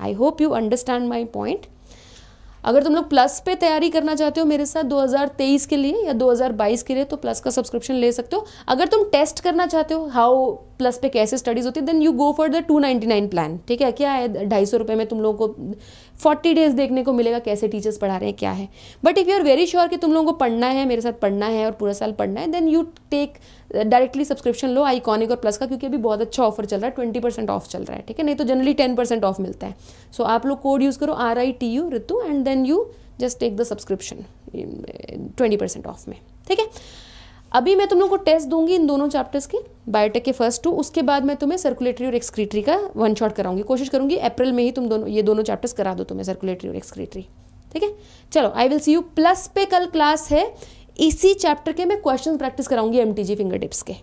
Speaker 1: I hope you understand my point अगर तुम लोग प्लस पे तैयारी करना चाहते हो मेरे साथ 2023 के लिए या 2022 के लिए तो प्लस का सब्सक्रिप्शन ले सकते हो अगर तुम टेस्ट करना चाहते हो हाउ प्लस पे कैसे स्टडीज़ होती है then you go for the two nine plan ठीक है क्या है ढाई सौ रुपये में तुम लोगों को फोर्टी डेज देखने को मिलेगा कैसे टीचर्स पढ़ा रहे हैं क्या है but if you are very sure कि तुम लोगों को पढ़ना है मेरे साथ पढ़ना है और पूरा साल पढ़ना है then you take directly subscription लो आइकॉनिक और प्लस का क्योंकि अभी बहुत अच्छा ऑफर चल रहा है ट्वेंटी परसेंट ऑफ चल रहा है ठीक है नहीं तो जनरली टेन परसेंट ऑफ मिलता है सो so, आप लोग कोड यूज़ करो R I T U Ritu and then you just take the subscription twenty percent off में ठीक है अभी मैं तुम लोग को टेस्ट दूंगी इन दोनों चैप्टर्स के बायोटेक के फर्स्ट टू उसके बाद मैं तुम्हें सर्कुलेटरी और एक्सक्रीटरी का वन शॉट कराऊंगी कोशिश करूंगी अप्रैल में ही तुम दोनों ये दोनों चैप्टर्स करा दो तुम्हें सर्कुलेटरी और एक्सक्रीटरी ठीक है चलो I will see you plus पे कल क्लास है इसी चैप्टर के मैं क्वेश्चन प्रैक्टिस कराऊंगी एम फिंगर टिप्स के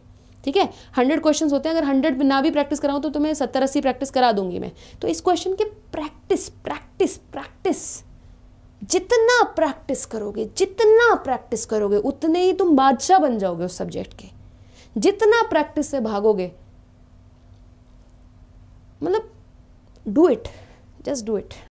Speaker 1: ठीक है हंड्रेड क्वेश्चन होते हैं अगर हंड्रेड ना भी प्रैक्टिस कराऊँ तो तुम्हें सत्तर अस्सी प्रैक्टिस करा दूंगी मैं तो इस क्वेश्चन के प्रैक्टिस प्रैक्टिस प्रैक्टिस जितना प्रैक्टिस करोगे जितना प्रैक्टिस करोगे उतने ही तुम बादशाह बन जाओगे उस सब्जेक्ट के जितना प्रैक्टिस से भागोगे मतलब do it just do it